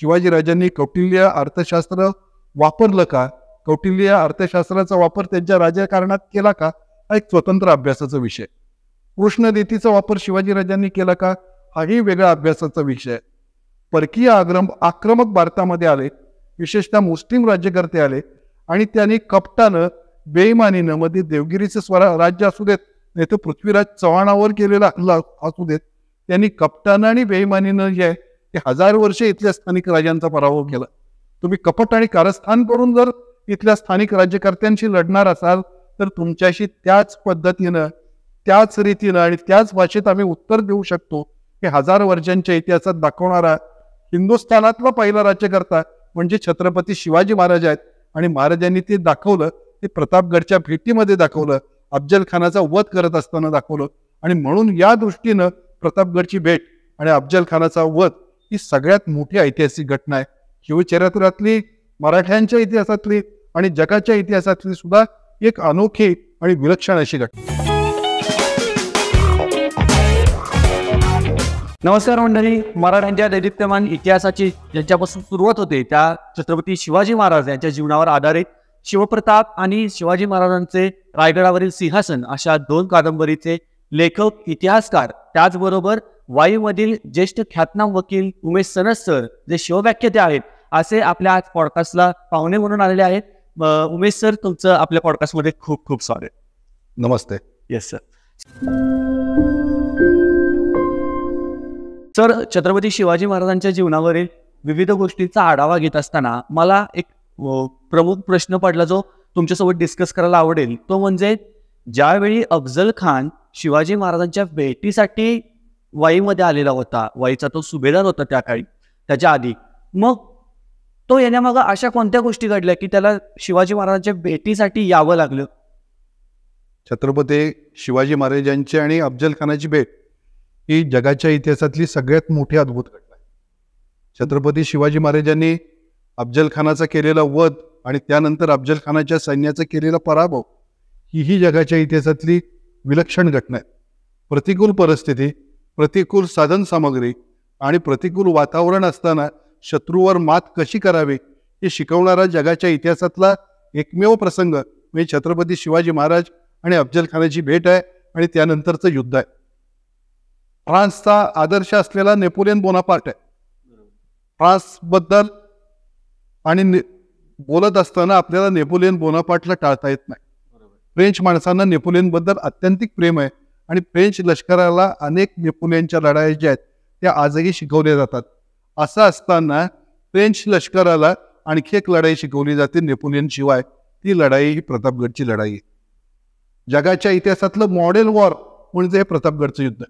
शिवाजीराजांनी कौटिल्य अर्थशास्त्र वापरलं का कौटिल्य अर्थशास्त्राचा वापर त्यांच्या राजकारणात केला का हा एक स्वतंत्र अभ्यासाचा विषय कृष्णदेतीचा वापर शिवाजीराजांनी केला का हाही वेगळा अभ्यासाचा विषय परकीय आग्रम आक्रमक भारतामध्ये आले विशेषतः मुस्लिम राज्यकर्ते आले आणि त्यांनी कपटानं बेईमानीनं मध्ये देवगिरीचं स्वरा राज्य असू देत नाही तर पृथ्वीराज चव्हाणावर केलेला असू देत त्यांनी कपटानं आणि बेईमानीनं जे की हजार वर्ष इथल्या स्थानिक राजांचा पराभव केला तुम्ही कपट आणि कारस्थान करून जर इथल्या स्थानिक राज्यकर्त्यांशी लढणार असाल तर तुमच्याशी त्याच पद्धतीनं त्याच रीतीनं आणि त्याच भाषेत आम्ही उत्तर देऊ शकतो की हजार वर्षांच्या इतिहासात दाखवणारा हिंदुस्थानातला पहिला राज्यकर्ता म्हणजे छत्रपती शिवाजी महाराज आहेत आणि महाराजांनी ते दाखवलं ते प्रतापगडच्या भेटीमध्ये दाखवलं अफजल खानाचा वध करत असताना दाखवलं आणि म्हणून या दृष्टीनं प्रतापगडची भेट आणि अफजल खानाचा वध ही सगळ्यात मोठी ऐतिहासिक घटना आहे शिवचरित्रातली मराठ्यांच्या इतिहासातली आणि जगाच्या इतिहासातली सुद्धा एक अनोखी आणि विलक्षण अशी घटना नमस्कार मंडळी मराठ्यांच्या दैदित्यमान इतिहासाची ज्यांच्यापासून सुरुवात होते त्या छत्रपती शिवाजी महाराज यांच्या जीवनावर आधारित शिवप्रताप आणि शिवाजी महाराजांचे रायगडावरील सिंहासन अशा दोन कादंबरीचे लेखक इतिहासकार त्याचबरोबर वायूमधील ज्येष्ठ ख्यातनाम वकील उमेश सनस सर जे शिवव्याख्याते आहेत असे आपल्या आज पॉडकास्टला पाहुणे म्हणून आलेले आहेत उमेश सर तुमचं आपल्या पॉडकास्टमध्ये खूप खूप स्वागत नमस्ते yes sir sir Chhatrapati Shivaji महाराजांच्या जीवनावरील विविध गोष्टींचा आढावा घेत असताना मला एक प्रमुख प्रश्न पडला जो तुमच्यासोबत डिस्कस करायला आवडेल तो म्हणजे ज्यावेळी अफजल खान शिवाजी महाराजांच्या भेटीसाठी वाईमध्ये आलेला होता वाईचा तो सुभेदार होता त्या काळी त्याच्या आधी मग तो येण्यामागं अशा कोणत्या गोष्टी घडल्या की त्याला शिवाजी महाराजांच्या भेटीसाठी यावं लागलं छत्रपती शिवाजी महाराजांची आणि अफजल खानाची भेट ही जगाच्या इतिहासातली सगळ्यात मोठी अद्भुत घटना आहे छत्रपती शिवाजी महाराजांनी अफजल खानाचा केलेला वध आणि त्यानंतर अफजल खानाच्या सैन्याचा केलेला पराभव ही ही जगाच्या इतिहासातली विलक्षण घटना आहे प्रतिकूल परिस्थिती प्रतिकूल साधन सामग्री आणि प्रतिकूल वातावरण असताना शत्रूवर मात कशी करावी हे शिकवणारा जगाच्या इतिहासातला एकमेव प्रसंग म्हणजे छत्रपती शिवाजी महाराज आणि अफजलखानाची भेट आहे आणि त्यानंतरचं युद्ध आहे फ्रान्सचा आदर्श असलेला नेपोलियन बोनापार्ट आहे फ्रान्सबद्दल आणि बोलत असताना आपल्याला नेपोलियन बोनापार्टला टाळता येत नाही फ्रेंच माणसांना नेपोलियनबद्दल अत्यंतिक प्रेम आहे आणि फ्रेंच लष्कराला अनेक नेपोलियनच्या लढाया ज्या आहेत त्या आजही शिकवल्या जातात असं असताना फ्रेंच लष्कराला आणखी एक लढाई शिकवली जाते नेपोलियन ती लढाई ही प्रतापगडची लढाई आहे जगाच्या इतिहासातलं मॉडेल वॉर म्हणजे हे प्रतापगडचं युद्ध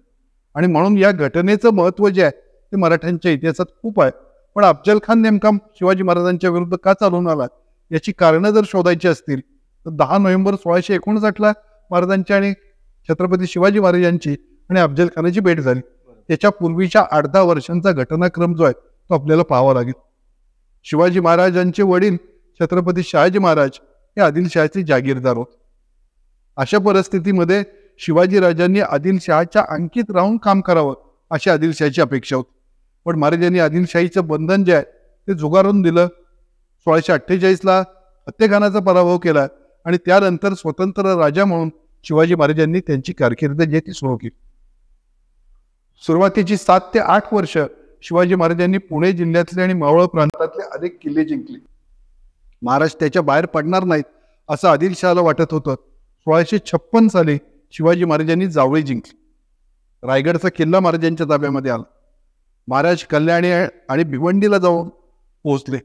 आणि म्हणून या घटनेचं महत्त्व जे आहे ते मराठ्यांच्या इतिहासात खूप आहे पण अफजल खान नेमका शिवाजी महाराजांच्या विरुद्ध का चालून आला याची कारणं जर शोधायची असतील तर दहा नोव्हेंबर सोळाशे एकोणसाठला महाराजांच्या आणि छत्रपती शिवाजी महाराजांची आणि अफजल खानाची भेट झाली त्याच्या पूर्वीच्या आठ दहा वर्षांचा घटनाक्रम जो आहे तो आपल्याला पाहावा लागेल शिवाजी महाराजांचे वडील छत्रपती शहाजी महाराज हे आदिलशहाचे जागीरदार होते अशा परिस्थितीमध्ये शिवाजीराजांनी आदिलशहाच्या अंकित राहून काम करावं अशी आदिलशाहीची अपेक्षा होती पण महाराजांनी आदिलशाहीचं बंधन जे आहे ते जुगारून दिलं सोळाशे अठ्ठेचाळीसला हत्येखानाचा पराभव केला आणि त्यानंतर स्वतंत्र राजा म्हणून शिवाजी महाराजांनी त्यांची कारकिर्द जे ती सुरू केली सुरुवातीची सात ते आठ वर्ष शिवाजी महाराजांनी पुणे जिल्ह्यातले आणि मावळ प्रांतातले अनेक किल्ले जिंकले महाराज त्याच्या बाहेर पडणार नाहीत असं आदिलशहाला वाटत होतं सोळाशे छप्पन साली शिवाजी महाराजांनी जावळी जिंकली रायगडचा किल्ला महाराजांच्या ताब्यामध्ये आला महाराज कल्याणी आणि भिवंडीला जाऊन पोहोचले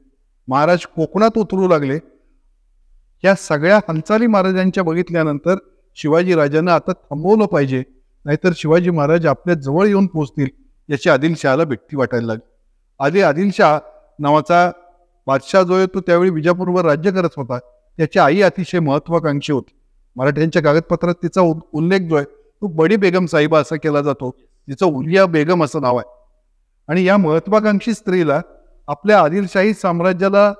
महाराज कोकणात उतरू लागले या सगळ्या हालचाली महाराजांच्या बघितल्यानंतर शिवाजी राजांना आता थांबवलं पाहिजे नाहीतर शिवाजी महाराज आपल्या जवळ येऊन पोहोचतील याची आदिलशहाला भेटती वाटायला लागली आधी आदिलशाह नावाचा बादशाह जो आहे तो त्यावेळी विजापूरवर राज्य करत होता त्याची आई अतिशय महत्वाकांक्षी होती मराठ्यांच्या कागदपत्रात तिचा उल्लेख जो आहे तो बडी बेगम साहिबा असा केला जातो तिचं उलिया बेगम असं नाव आहे आणि या महत्वाकांक्षी स्त्रीला आपल्या आदिलशाही साम्राज्याला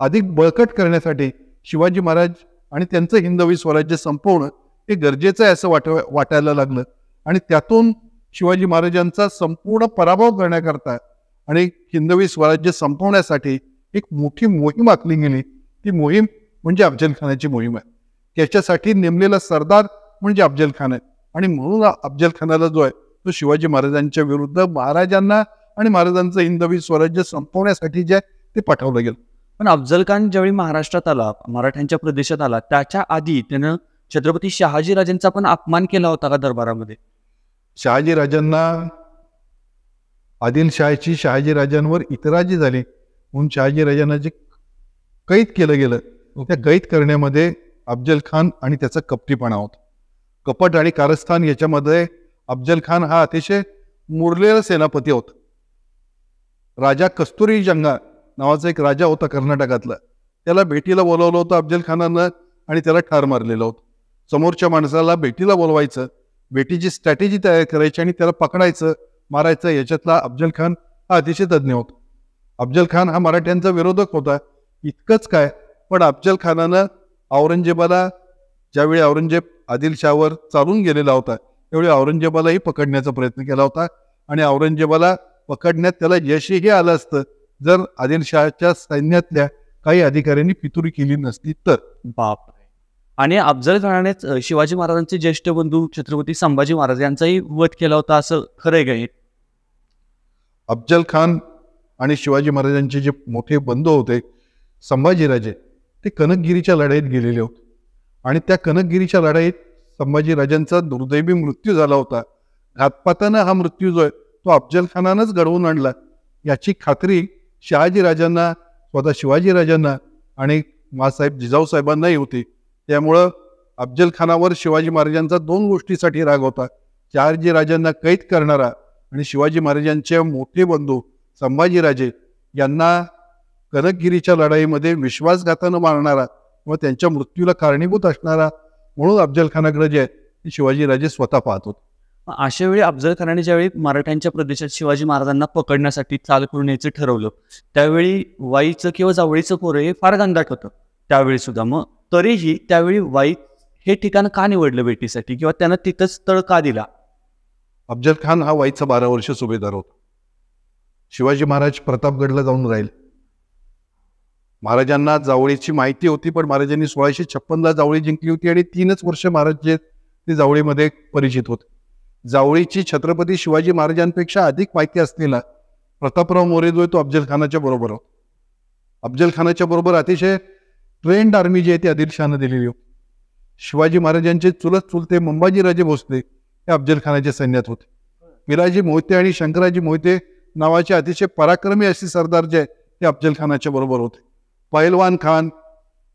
अधिक बळकट करण्यासाठी शिवाजी महाराज आणि त्यांचं हिंदवी स्वराज्य संपवणं हे गरजेचं आहे असं वाट वाटायला लागलं आणि त्यातून शिवाजी महाराजांचा संपूर्ण पराभव करण्याकरता आणि हिंदवी स्वराज्य संपवण्यासाठी एक मोठी मोहीम आखली गेली ती मोहीम म्हणजे अफजल खानाची मोहीम आहे त्याच्यासाठी नेमलेला सरदार म्हणजे अफजल खान आहे आणि म्हणून अफजल खानाला जो आहे तो शिवाजी महाराजांच्या विरुद्ध महाराजांना आणि महाराजांचं हिंदवी स्वराज्य संपवण्यासाठी जे आहे ते पाठवलं गेलं पण अफजल खान ज्यावेळी महाराष्ट्रात आला मराठ्यांच्या प्रदेशात आला त्याच्या आधी त्यानं छत्रपती शहाजीराजांचा पण अपमान केला होता का दरबारामध्ये शहाजीराजांना आदिलशाहची शहाजीराजांवर इतराजी झाली म्हणून शहाजीराजांना जे कैद केलं गेलं त्या कैद करण्यामध्ये अफजल खान आणि त्याचा कपटीपणा होता कपट आणि कारस्थान याच्यामध्ये अफजल खान हा अतिशय मुरलेला सेनापती होता राजा कस्तुरी जंगा नावाचा एक राजा होता कर्नाटकातला त्याला भेटीला बोलवलं होतं अफजल खानानं आणि त्याला ठार मारलेलं होतं समोरच्या माणसाला भेटीला बोलवायचं भेटीची स्ट्रॅटेजी तयार करायची आणि त्याला पकडायचं मारायचं याच्यातला अफजल खान हा अतिशय तज्ज्ञ होता अफजल खान हा मराठ्यांचा विरोधक होता इतकंच काय पण अफजल खानानं औरंगजेबाला ज्यावेळी औरंगजेब आदिलशाहवर चालून गेलेला होता त्यावेळी औरंगजेबालाही पकडण्याचा प्रयत्न केला होता आणि औरंगजेबाला पकडण्यात त्याला यशही आलं असतं जर आदिलशहाच्या सैन्यातल्या काही अधिकाऱ्यांनी पितुरी केली नसती तर बाप आणि अफजल शिवाजी महाराजांचे ज्येष्ठ बंधू छत्रपती संभाजी महाराज यांचाही वध केला होता असं खरंय गे अफजल खान आणि शिवाजी महाराजांचे जे मोठे बंधू होते संभाजीराजे ते कनकगिरीच्या लढाईत गेलेले होते आणि त्या कनकगिरीच्या लढाईत संभाजीराजांचा दुर्दैवी मृत्यू झाला होता घातपातानं हा मृत्यू जो आहे तो अफजल खानानंच घडवून आणला याची खात्री शहाजीराजांना स्वतः शिवाजीराजांना आणि मासाहेब जिजाऊसाहेबांनाही होती त्यामुळं अफजल खानावर शिवाजी महाराजांचा दोन गोष्टीसाठी राग होता शहाजी राजांना कैद करणारा आणि शिवाजी महाराजांचे मोठे बंधू संभाजीराजे यांना कनकगिरीच्या लढाईमध्ये विश्वासघातानं मारणारा व त्यांच्या मृत्यूला कारणीभूत असणारा म्हणून अफजल खानाकडे जे शिवाजीराजे स्वतः पाहत होते अशा वेळी अफजल खानाने ज्यावेळी मराठ्यांच्या प्रदेशात शिवाजी महाराजांना पकडण्यासाठी चाल करून यायचं ठरवलं त्यावेळी वाईचं किंवा जावळीचं पोरं हे फार घनदाट होतं त्यावेळी सुद्धा मग तरीही त्यावेळी वाई हे ठिकाण का निवडलं बेटीसाठी किंवा त्यांना तिथंच तळ का दिला अफजल खान हा वाईचा बारा वर्ष सुभेदार होता शिवाजी महाराज प्रतापगडला जाऊन राहील महाराजांना जावळीची माहिती होती पण महाराजांनी सोळाशे छप्पनला जावळी जिंकली होती आणि तीनच वर्ष महाराज जे ते जावळीमध्ये परिचित होते जावळीची छत्रपती शिवाजी महाराजांपेक्षा अधिक माहिती असलेला प्रतापराव मोरे जो आहे तो अफजल खानाच्या बरोबर अफजल खानाच्या बरोबर अतिशय ट्रेंड आर्मी जी आहे ती आदिलशहानं दिलेली शिवाजी महाराजांचे चुलत चुलते राजे भोसले हे अफजल खानाच्या सैन्यात होते मिराजी मोहिते आणि शंकराजी मोहिते नावाचे अतिशय पराक्रमी असे सरदार जे आहेत ते अफजल खानाच्या बरोबर होते पहिलवान खान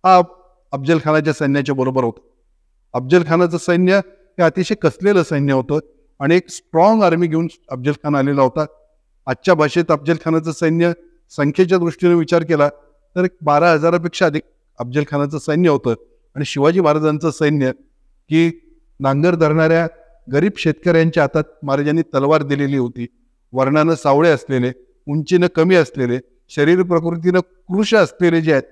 हा अफजल खानाच्या सैन्याच्या बरोबर होता अफजल खानाचं सैन्य हे अतिशय कसलेलं सैन्य होतं आणि एक स्ट्रॉंग आर्मी घेऊन अफजल खान आलेला होता आजच्या भाषेत अफजल खानाचं सैन्य संख्येच्या दृष्टीने विचार केला तर एक बारा हजारापेक्षा अधिक अफजल खानाचं सैन्य होतं आणि शिवाजी महाराजांचं सैन्य की नांगर धरणाऱ्या गरीब शेतकऱ्यांच्या हातात महाराजांनी तलवार दिलेली होती वर्णानं सावळे असलेले उंचीनं कमी असलेले शरीर प्रकृतीनं कृश असलेले जे आहेत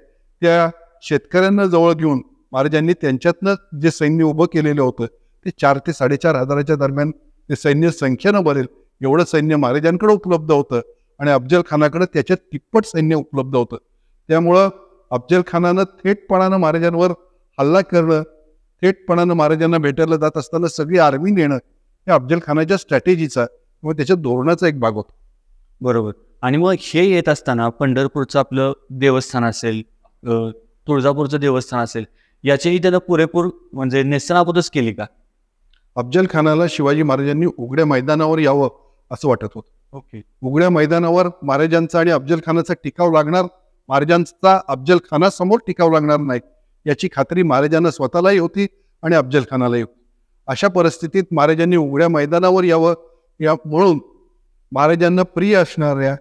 त्या शेतकऱ्यांना जवळ घेऊन महाराजांनी त्यांच्यातनं जे सैन्य उभं केलेलं होतं ते चार ते साडेचार हजाराच्या दरम्यान ते सैन्य संख्येनं भरेल एवढं सैन्य महाराजांकडे उपलब्ध होतं आणि अफजल खानाकडे त्याच्यात तिप्पट सैन्य उपलब्ध होतं त्यामुळं अफजल खानानं थेटपणानं महाराजांवर हल्ला करणं थेटपणानं महाराजांना भेटायला जात असताना सगळी आर्मी नेणं हे अफजल खानाच्या स्ट्रॅटेजीचा किंवा त्याच्या धोरणाचा एक भाग होता बरोबर आणि मग हे येत असताना पंढरपूरचं आपलं देवस्थान असेल तुळजापूरचं देवस्थान असेल याचेही त्यानं पुरेपूर म्हणजे नेसनापोतच केली का अफजल खानाला शिवाजी महाराजांनी उघड्या मैदानावर यावं असं वाटत होतं ओके उघड्या मैदानावर महाराजांचा आणि अफजल खानाचा टिकाव लागणार महाराजांचा अफजल खानासमोर टिकाव लागणार नाही याची खात्री महाराजांना स्वतःलाही होती आणि अफजल खानालाही होती अशा परिस्थितीत महाराजांनी उघड्या मैदानावर यावं या म्हणून महाराजांना प्रिय असणाऱ्या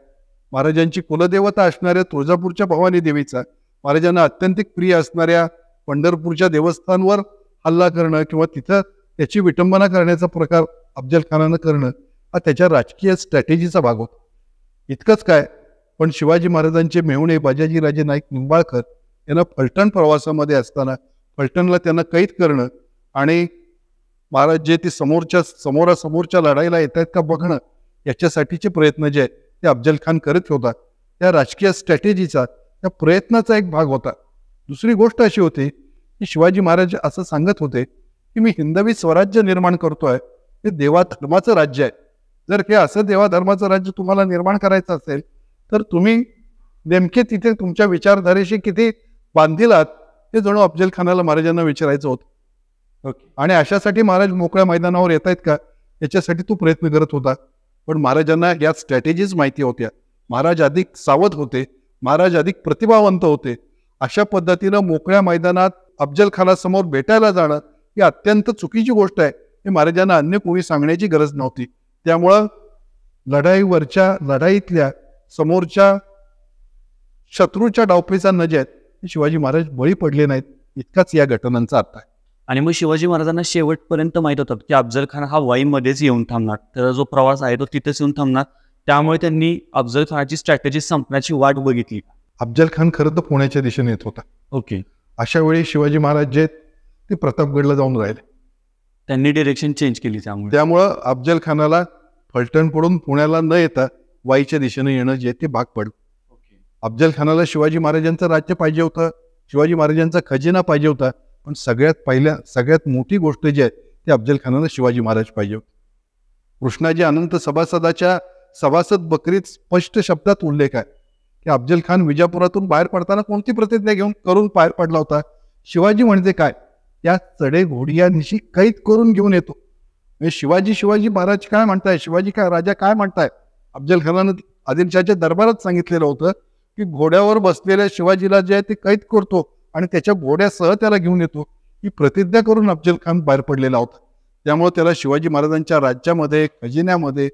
महाराजांची कुलदेवता असणाऱ्या तुळजापूरच्या भवानी देवीचा महाराजांना अत्यंतिक प्रिय असणाऱ्या पंढरपूरच्या देवस्थानवर हल्ला करणं किंवा तिथं त्याची विटंबना करण्याचा प्रकार अफजल खानानं करणं हा त्याच्या राजकीय स्ट्रॅटेजीचा भाग होता इतकंच काय पण शिवाजी महाराजांचे मेहुणे बाजाजीराजे नाईक निंबाळकर यांना फलटण प्रवासामध्ये असताना फलटणला त्यांना कैद करणं आणि महाराज जे ते समोरच्या समोरासमोरच्या लढाईला येत आहेत का बघणं याच्यासाठीचे प्रयत्न जे आहेत ते अफजल खान करत होता त्या राजकीय स्ट्रॅटेजीचा त्या प्रयत्नाचा एक भाग होता दुसरी गोष्ट अशी होती की शिवाजी महाराज असं सांगत होते की मी हिंदवी स्वराज्य निर्माण करतोय हे देवा धर्माचं राज्य आहे जर हे असं देवा धर्माचं राज्य तुम्हाला निर्माण करायचं असेल तर तुम्ही नेमके तिथे तुमच्या विचारधारेशी किती बांधिलात हे जणू अफजल खानाला महाराजांना विचारायचं होतं ओके आणि अशासाठी महाराज मोकळ्या मैदानावर येत आहेत का याच्यासाठी तू प्रयत्न करत होता पण महाराजांना या स्ट्रॅटेजीज माहिती होत्या महाराज अधिक सावध होते महाराज अधिक प्रतिभावंत होते अशा पद्धतीनं मोकळ्या मैदानात अफजल खानासमोर भेटायला जाणं ही अत्यंत चुकीची गोष्ट आहे हे महाराजांना अन्य कोणी सांगण्याची गरज नव्हती त्यामुळं लढाईवरच्या लढाईतल्या समोरच्या शत्रूच्या डावपेचा नजर शिवाजी महाराज बळी पडले नाहीत इतकाच या घटनांचा अर्थ आहे आणि मग शिवाजी महाराजांना शेवटपर्यंत माहीत होतं की अफजल खान हा वाईमध्येच येऊन थांबणार तर जो प्रवास आहे तो तिथेच येऊन थांबणार त्यामुळे त्यांनी अफजल खानाची स्ट्रॅटेजी संपण्याची वाट बघितली अफजल खान खरं तर पुण्याच्या दिशेने येत होता ओके अशा वेळी शिवाजी महाराज जे ते प्रतापगडला जाऊन राहिले त्यांनी डिरेक्शन चेंज केली त्यामुळे त्यामुळं अफजल खानाला फलटण पडून पुण्याला न येता वाईच्या दिशेने येणं जे ते भाग पडलं अफजल खानाला शिवाजी महाराजांचं राज्य पाहिजे होतं शिवाजी महाराजांचा खजिना पाहिजे होता पण सगळ्यात पहिल्या सगळ्यात मोठी गोष्ट जी आहे ती अफजल खानाला शिवाजी महाराज पाहिजे होते कृष्णाजी अनंत सभासदाच्या सभासद बकरीत स्पष्ट शब्दात उल्लेख आहे की अफजल खान विजापुरातून बाहेर पडताना कोणती प्रतिज्ञा घेऊन करून बाहेर पडला होता शिवाजी म्हणजे काय त्या चढे घोडियांशी कैद करून घेऊन येतो म्हणजे शिवाजी शिवाजी महाराज काय म्हणताय शिवाजी काय राजा काय म्हणताय अफजल खानानं आदिलशहाच्या दरबारात सांगितलेलं होतं की घोड्यावर बसलेल्या शिवाजीला जे आहे ते कैद करतो आणि त्याच्या घोड्यासह त्याला घेऊन येतो ही प्रतिज्ञा करून अफजल खान बाहेर पडलेला होता त्यामुळे त्याला शिवाजी महाराजांच्या राज्यामध्ये खजिन्यामध्ये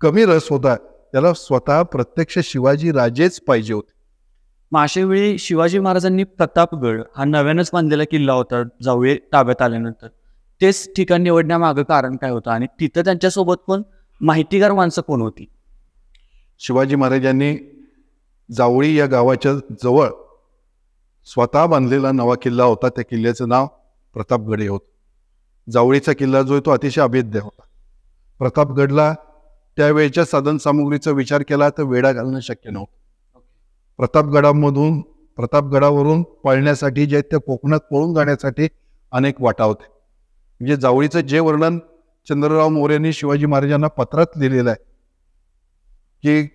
कमी रस होता त्याला स्वतः प्रत्यक्ष शिवाजी राजेच पाहिजे होते माशे वेळी शिवाजी महाराजांनी प्रतापगड हा नव्यानंच बांधलेला किल्ला होता जावळे ताब्यात आल्यानंतर तेच ठिकाण निवडण्यामागं कारण काय होतं आणि तिथं त्यांच्यासोबत पण माहितीगार माणसं कोण होती शिवाजी महाराजांनी जावळी या गावाच्या जवळ स्वतः बांधलेला नवा किल्ला होता त्या किल्ल्याचं नाव प्रतापगड हे होतं जावळीचा किल्ला जो आहे तो अतिशय अभेद्य होता प्रतापगडला त्यावेळेच्या साधनसामुग्रीचा विचार केला तर वेडा घालणं शक्य नव्हतं प्रतापगडामधून प्रतापगडावरून पळण्यासाठी जे आहेत ते कोकणात पळून जाण्यासाठी अनेक वाटा होते म्हणजे जावळीचं जे वर्णन चंद्रराव मोरेंनी शिवाजी महाराजांना पत्रात लिहिलेलं आहे की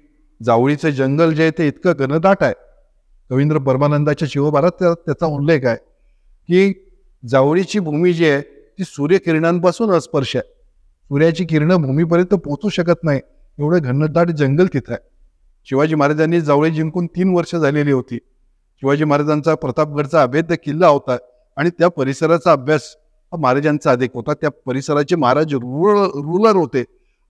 जावळीचं जंगल जे आहे ते इतकं घनदाट आहे रवींद्र परमानंदाच्या शिवभारात त्याचा उल्लेख आहे की जावळीची भूमी जी आहे ती सूर्यकिरणांपासून अस्पर्श आहे सूर्याची किरणं भूमीपर्यंत पोचू शकत नाही एवढं घनदाट जंगल तिथं आहे शिवाजी महाराजांनी जावळी जिंकून तीन वर्ष झालेली होती शिवाजी महाराजांचा प्रतापगडचा अभेद्य किल्ला होता आणि त्या परिसराचा अभ्यास हा महाराजांचा अधिक होता त्या परिसराचे महाराज रुरल रुलर होते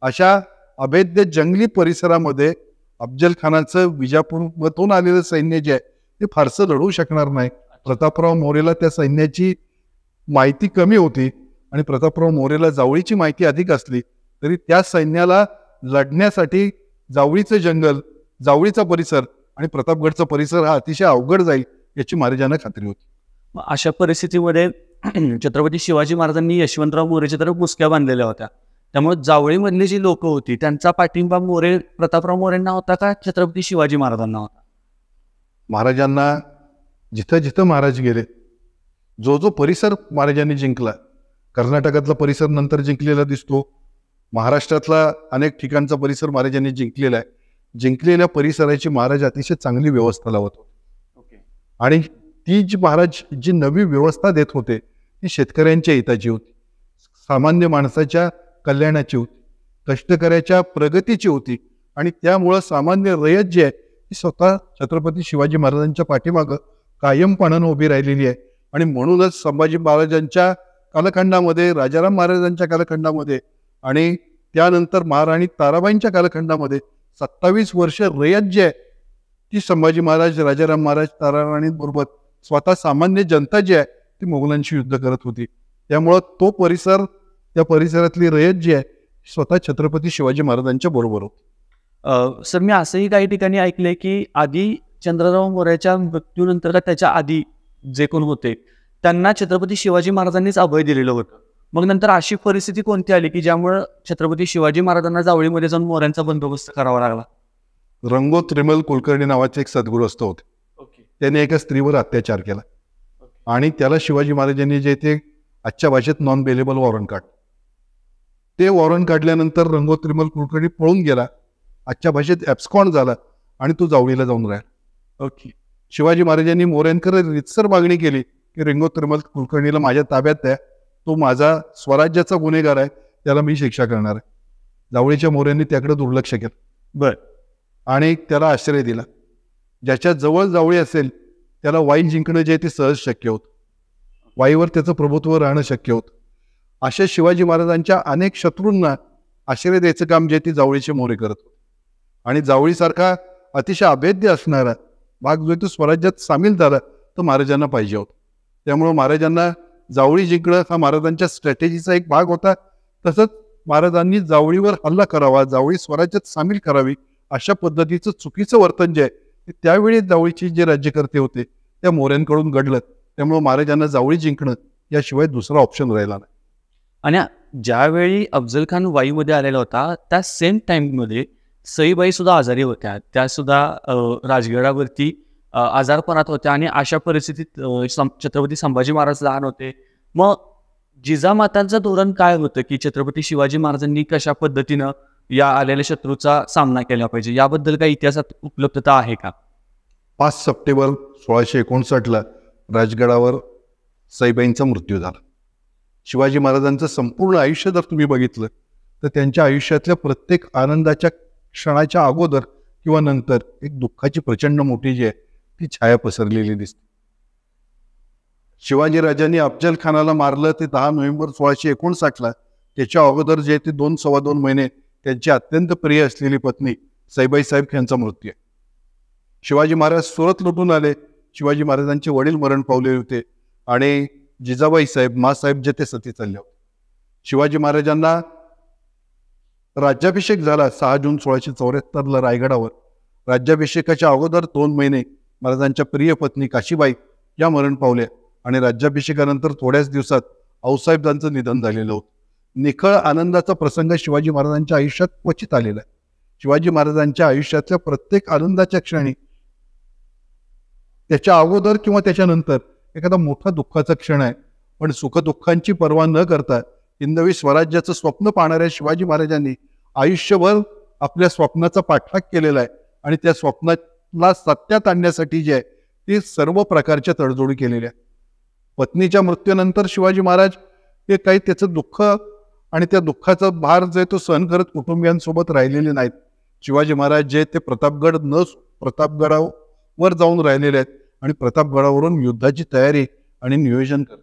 अशा अभेद्य जंगली परिसरामध्ये अफजल खानाचं विजापूरमधून आलेलं सैन्य जे आहे ते फारसं लढवू शकणार नाही प्रतापराव मोरेला त्या सैन्याची माहिती कमी होती आणि प्रतापराव मोरेला जावळीची माहिती अधिक असली तरी त्या सैन्याला लढण्यासाठी जावळीचं जंगल जावळीचा परिसर आणि प्रतापगडचा परिसर हा अतिशय अवघड जाईल याची महाराजांना खात्री होती मग अशा परिस्थितीमध्ये छत्रपती शिवाजी महाराजांनी यशवंतराव मोरेच्या तर मुसक्या बांधलेल्या होत्या त्यामुळे जावळीमधली जी लोक होती त्यांचा पाठिंबा मोरे प्रतापराव मोरेंना होता का छत्रपती शिवाजी महाराजांना होता महाराजांना जिथं जिथं महाराज गेले जो जो परिसर महाराजांनी जिंकला कर्नाटकातला परिसर नंतर जिंकलेला दिसतो महाराष्ट्रातला अनेक ठिकाणचा परिसर महाराजांनी जिंकलेला आहे जिंकलेल्या परिसराची महाराज अतिशय चांगली व्यवस्था लावत होते आणि ती जी महाराज जी नवी व्यवस्था देत होते ती शेतकऱ्यांच्या हिताची होती सामान्य माणसाच्या कल्याणाची होती कष्टकऱ्याच्या प्रगतीची होती आणि त्यामुळं सामान्य रयत जी आहे ती स्वतः छत्रपती शिवाजी महाराजांच्या पाठीमागं कायमपणानं उभी राहिलेली आहे आणि म्हणूनच संभाजी महाराजांच्या कालखंडामध्ये राजाराम महाराजांच्या कालखंडामध्ये आणि त्यानंतर महाराणी ताराबाईंच्या कालखंडामध्ये सत्तावीस वर्ष रयत जे आहे ती संभाजी महाराज राजाराम महाराज बरोबर स्वतः सामान्य जनता जी आहे ती मोगलांशी युद्ध करत होती त्यामुळं तो परिसर त्या परिसरातली रयत जी आहे स्वतः छत्रपती शिवाजी महाराजांच्या बरोबर होती सर मी असंही काही ठिकाणी ऐकलंय की आधी चंद्रराव मोऱ्याच्या मृत्यूनंतर त्याच्या आधी जे कोण होते त्यांना छत्रपती शिवाजी महाराजांनीच अभय दिलेलं होतं मग नंतर अशी परिस्थिती कोणती आली की ज्यामुळे छत्रपती शिवाजी महाराजांना जावळीमध्ये जाऊन मोऱ्यांचा बंदोबस्त करावा लागला रंगो त्रिमल कुलकर्णी नावाचे एक सद्गुरू असतो होते त्याने एका स्त्रीवर अत्याचार केला आणि त्याला शिवाजी महाराजांनी जे ते आजच्या भाषेत नॉन बेलेबल वॉरंट काढ ते वॉरंट काढल्यानंतर रंगो त्रिमल कुलकर्णी पळून गेला आजच्या भाषेत ॲब्स्कॉन झाला आणि तो जावळीला जाऊन राहिला ओके शिवाजी महाराजांनी मोऱ्यांकडे रितसर मागणी केली की रंगो त्रिमल कुलकर्णीला माझ्या ताब्यात द्या तो माझा स्वराज्याचा गुन्हेगार आहे त्याला मी शिक्षा करणार आहे जावळीच्या मोऱ्यांनी त्याकडे दुर्लक्ष केलं बर आणि त्याला आश्रय दिला ज्याच्या जवळ जावळी असेल त्याला वाई जिंकणं जे ते सहज शक्य होत वाईवर त्याचं प्रभुत्व राहणं शक्य होत अशा शिवाजी महाराजांच्या अनेक शत्रूंना आश्रय द्यायचं काम जे ती जावळीचे मोरे करत होते आणि जावळीसारखा अतिशय अभेद्य असणारा भाग जो तो स्वराज्यात सामील झाला तो महाराजांना पाहिजे होत त्यामुळं महाराजांना जावळी जिंकणं हा महाराजांच्या स्ट्रॅटेजीचा एक भाग होता तसंच महाराजांनी जावळीवर हल्ला करावा जावळी स्वराज्यात सामील करावी अशा पद्धतीचं चुकीचं वर्तन जे आहे त्यावेळी जावळीचे जे राज्यकर्ते होते त्या मोऱ्यांकडून घडलं त्यामुळे महाराजांना जावळी जिंकणं याशिवाय दुसरा ऑप्शन राहिला नाही आणि ज्यावेळी अफजल खान वाईमध्ये आलेला होता त्या सेम टाईममध्ये सईबाई सुद्धा आजारी होत्या त्या सुद्धा राजगडावरती आजारपणात होत्या आणि अशा परिस्थितीत छत्रपती संभाजी महाराज लहान होते मग जिजामातांचं धोरण काय होतं की छत्रपती शिवाजी महाराजांनी कशा पद्धतीनं या आलेल्या शत्रूचा सामना केला पाहिजे याबद्दल काही इतिहासात उपलब्धता आहे का पाच सप्टेंबर सोळाशे ला राजगडावर साईबाईंचा मृत्यू झाला शिवाजी महाराजांचं संपूर्ण आयुष्य जर तुम्ही बघितलं तर त्यांच्या आयुष्यातल्या प्रत्येक आनंदाच्या क्षणाच्या अगोदर किंवा नंतर एक दुःखाची प्रचंड मोठी जी आहे ती छाया पसरलेली दिसते शिवाजीराजांनी अफजल खानाला मारलं ते दहा नोव्हेंबर सोळाशे एकोणसाठला त्याच्या अगोदर जे ते दोन सव्वा दोन महिने त्यांची अत्यंत प्रिय असलेली पत्नी साईबाई साहेब यांचा मृत्यू आहे शिवाजी महाराज सुरत लुटून आले शिवाजी महाराजांचे वडील मरण पावले होते आणि जिजाबाई साहेब मासाहेब जेथे सती चालले होते शिवाजी महाराजांना राज्याभिषेक झाला सहा जून सोळाशे चौऱ्याहत्तरला रायगडावर राज्याभिषेकाच्या अगोदर दोन महिने महाराजांच्या प्रिय पत्नी काशीबाई या मरण पावल्या आणि राज्याभिषेकानंतर थोड्याच दिवसात आऊसाहेबांचं निधन झालेलं होतं निखळ आनंदाचा प्रसंग शिवाजी महाराजांच्या आयुष्यात क्वचित आलेला आहे शिवाजी महाराजांच्या आयुष्यातल्या प्रत्येक आनंदाच्या क्षणी त्याच्या अगोदर किंवा त्याच्यानंतर एखादा मोठा दुःखाचा क्षण आहे पण सुखदुःखांची पर्वा न करता हिंदवी स्वराज्याचं स्वप्न पाहणाऱ्या शिवाजी महाराजांनी आयुष्यभर आपल्या स्वप्नाचा पाठलाग केलेला आहे आणि त्या स्वप्नात ला सत्यात आणण्यासाठी जे आहे ते सर्व प्रकारच्या तडजोडी केलेल्या पत्नीच्या मृत्यूनंतर शिवाजी महाराज हे काही त्याचं दुःख आणि त्या दुःखाचा भार जे तो सहन करत कुटुंबियांसोबत राहिलेले नाहीत शिवाजी महाराज जे ते प्रतापगड न प्रतापगडावर जाऊन राहिलेले आहेत आणि प्रतापगडावरून युद्धाची तयारी आणि नियोजन करत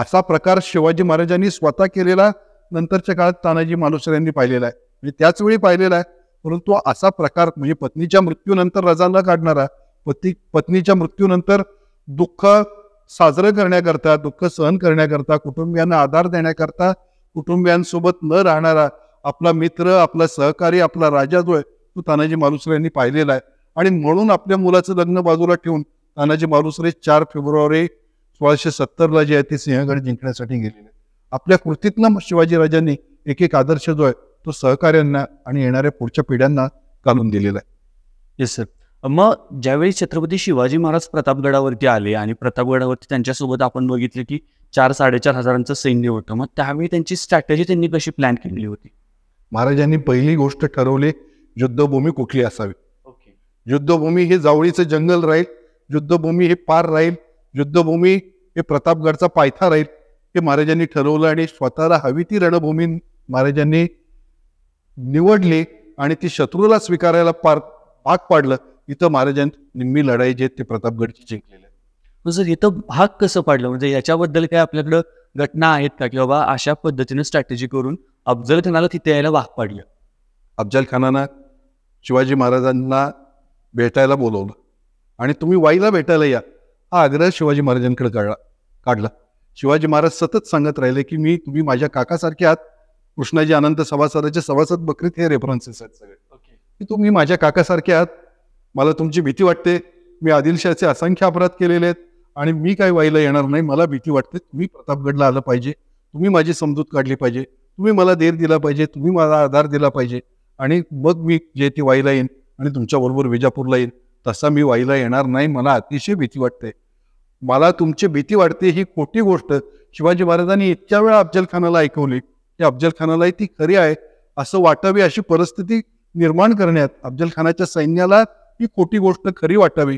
असा प्रकार शिवाजी महाराजांनी स्वतः केलेला नंतरच्या काळात तानाजी मालुसर यांनी पाहिलेला आहे म्हणजे त्याच वेळी पाहिलेला आहे परंतु असा प्रकार म्हणजे पत्नीच्या मृत्यूनंतर रजा न काढणारा पती पत्नीच्या मृत्यूनंतर दुःख साजरं करण्याकरता दुःख सहन करण्याकरता कुटुंबियांना आधार देण्याकरता कुटुंबियांसोबत न राहणारा आपला मित्र आपला सहकारी आपला राजा जो आहे तो तानाजी मालुसरे यांनी पाहिलेला आहे आणि म्हणून आपल्या मुलाचं लग्न बाजूला ठेवून तानाजी मालुसरे चार फेब्रुवारी सोळाशे सत्तरला जे आहे ते सिंहगड जिंकण्यासाठी गेलेले आपल्या कृतीतनं शिवाजी एक एक आदर्श जो आहे तो सहकार्यांना आणि येणाऱ्या पुढच्या पिढ्यांना घालून दिलेला आहे येस सर मग ज्यावेळी छत्रपती शिवाजी महाराज प्रतापगडावरती आले आणि प्रतापगडावरती त्यांच्यासोबत आपण बघितले की चार साडेचार हजारांचं सैन्य होतं मग त्यावेळी त्यांची स्ट्रॅटेजी त्यांनी कशी प्लॅन केली होती महाराजांनी पहिली गोष्ट ठरवली युद्धभूमी कुठली असावी युद्धभूमी हे जावळीचं जंगल राहील युद्धभूमी हे पार राहील युद्धभूमी हे प्रतापगडचा पायथा राहील हे महाराजांनी ठरवलं आणि स्वतःला हवी ती रणभूमी महाराजांनी निवडली आणि ती शत्रूला स्वीकारायला पार भाग पाडलं इथं महाराजांनी निम्मी लढाई जे ते प्रतापगडची जिंकलेलं सर इथं भाग कसं पाडलं म्हणजे याच्याबद्दल काय आपल्याकडं घटना आहेत का की बाबा अशा पद्धतीने स्ट्रॅटेजी करून अफजल खानाला तिथे यायला भाग पाडलं अफजल खानानं शिवाजी महाराजांना भेटायला बोलवलं आणि तुम्ही वाईला भेटायला या हा आग्रह शिवाजी महाराजांकडे काढला काढला शिवाजी महाराज सतत सांगत राहिले की मी तुम्ही माझ्या काकासारखे आहात कृष्णाजी अनंत सभासदाचे सभासद बकरीत हे रेफरन्सेस आहेत सगळे की तुम्ही माझ्या काकासारखे आहात मला तुमची भीती वाटते मी आदिलशाहचे असंख्य अपराध केलेले आहेत आणि मी काय व्हायला येणार नाही मला भीती वाटते तुम्ही प्रतापगडला आलं पाहिजे तुम्ही माझी समजूत काढली पाहिजे तुम्ही मला देर दिला पाहिजे तुम्ही मला आधार दिला पाहिजे आणि मग मी जे ते व्हायला येईन आणि तुमच्याबरोबर विजापूरला येईन तसा मी व्हायला येणार नाही मला अतिशय भीती वाटते मला तुमची भीती वाटते ही खोटी गोष्ट शिवाजी महाराजांनी इतक्या वेळा अफजल ऐकवली या अफजल खानालाही ती खरी आहे असं वाटावी अशी परिस्थिती निर्माण करण्यात अफजल खानाच्या सैन्याला ही खोटी गोष्ट खरी वाटावी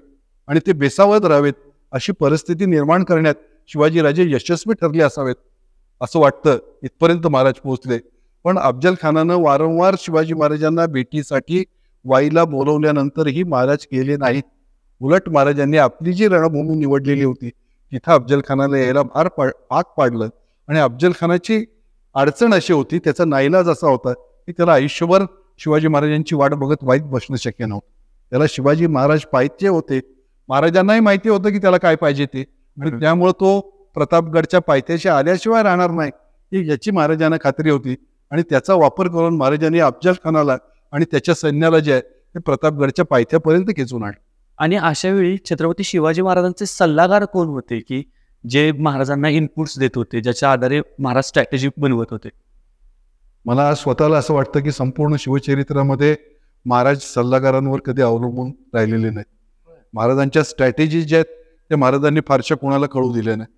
आणि ते बेसावत राहावेत अशी परिस्थिती निर्माण करण्यात शिवाजीराजे यशस्वी ठरले असावेत असं वाटतं इथपर्यंत महाराज पोहोचले पण अफजल खानानं वारंवार शिवाजी महाराजांना भेटीसाठी वाईला बोलवल्यानंतरही महाराज गेले नाहीत उलट महाराजांनी आपली जी रणभूमी निवडलेली होती तिथं अफजल खानाला यायला भार पा पाक पाडलं आणि अफजल खानाची अडचण अशी होती त्याचा नाईलाज असा होता की त्याला आयुष्यभर शिवाजी महाराजांची वाट बघत वाईट बसणं शक्य नव्हतं त्याला शिवाजी महाराज पाहिजे होते महाराजांनाही माहिती होतं की त्याला काय पाहिजे ते आणि त्यामुळे तो प्रतापगडच्या पायथ्याशी आल्याशिवाय राहणार नाही ही याची महाराजांना खात्री होती आणि त्याचा वापर करून महाराजांनी अफजल खानाला आणि त्याच्या सैन्याला जे आहे ते प्रतापगडच्या पायथ्यापर्यंत खेचून आण आणि अशा वेळी छत्रपती शिवाजी महाराजांचे सल्लागार कोण होते की जे महाराजांना इनपुट्स देत होते ज्याच्या आधारे महाराज स्ट्रॅटेजी बनवत होते मला स्वतःला असं वाटतं की संपूर्ण शिवचरित्रामध्ये महाराज सल्लागारांवर कधी अवलंबून राहिलेले नाही महाराजांच्या स्ट्रॅटेजी ज्या आहेत त्या महाराजांनी फारशा कोणाला कळू दिल्या नाही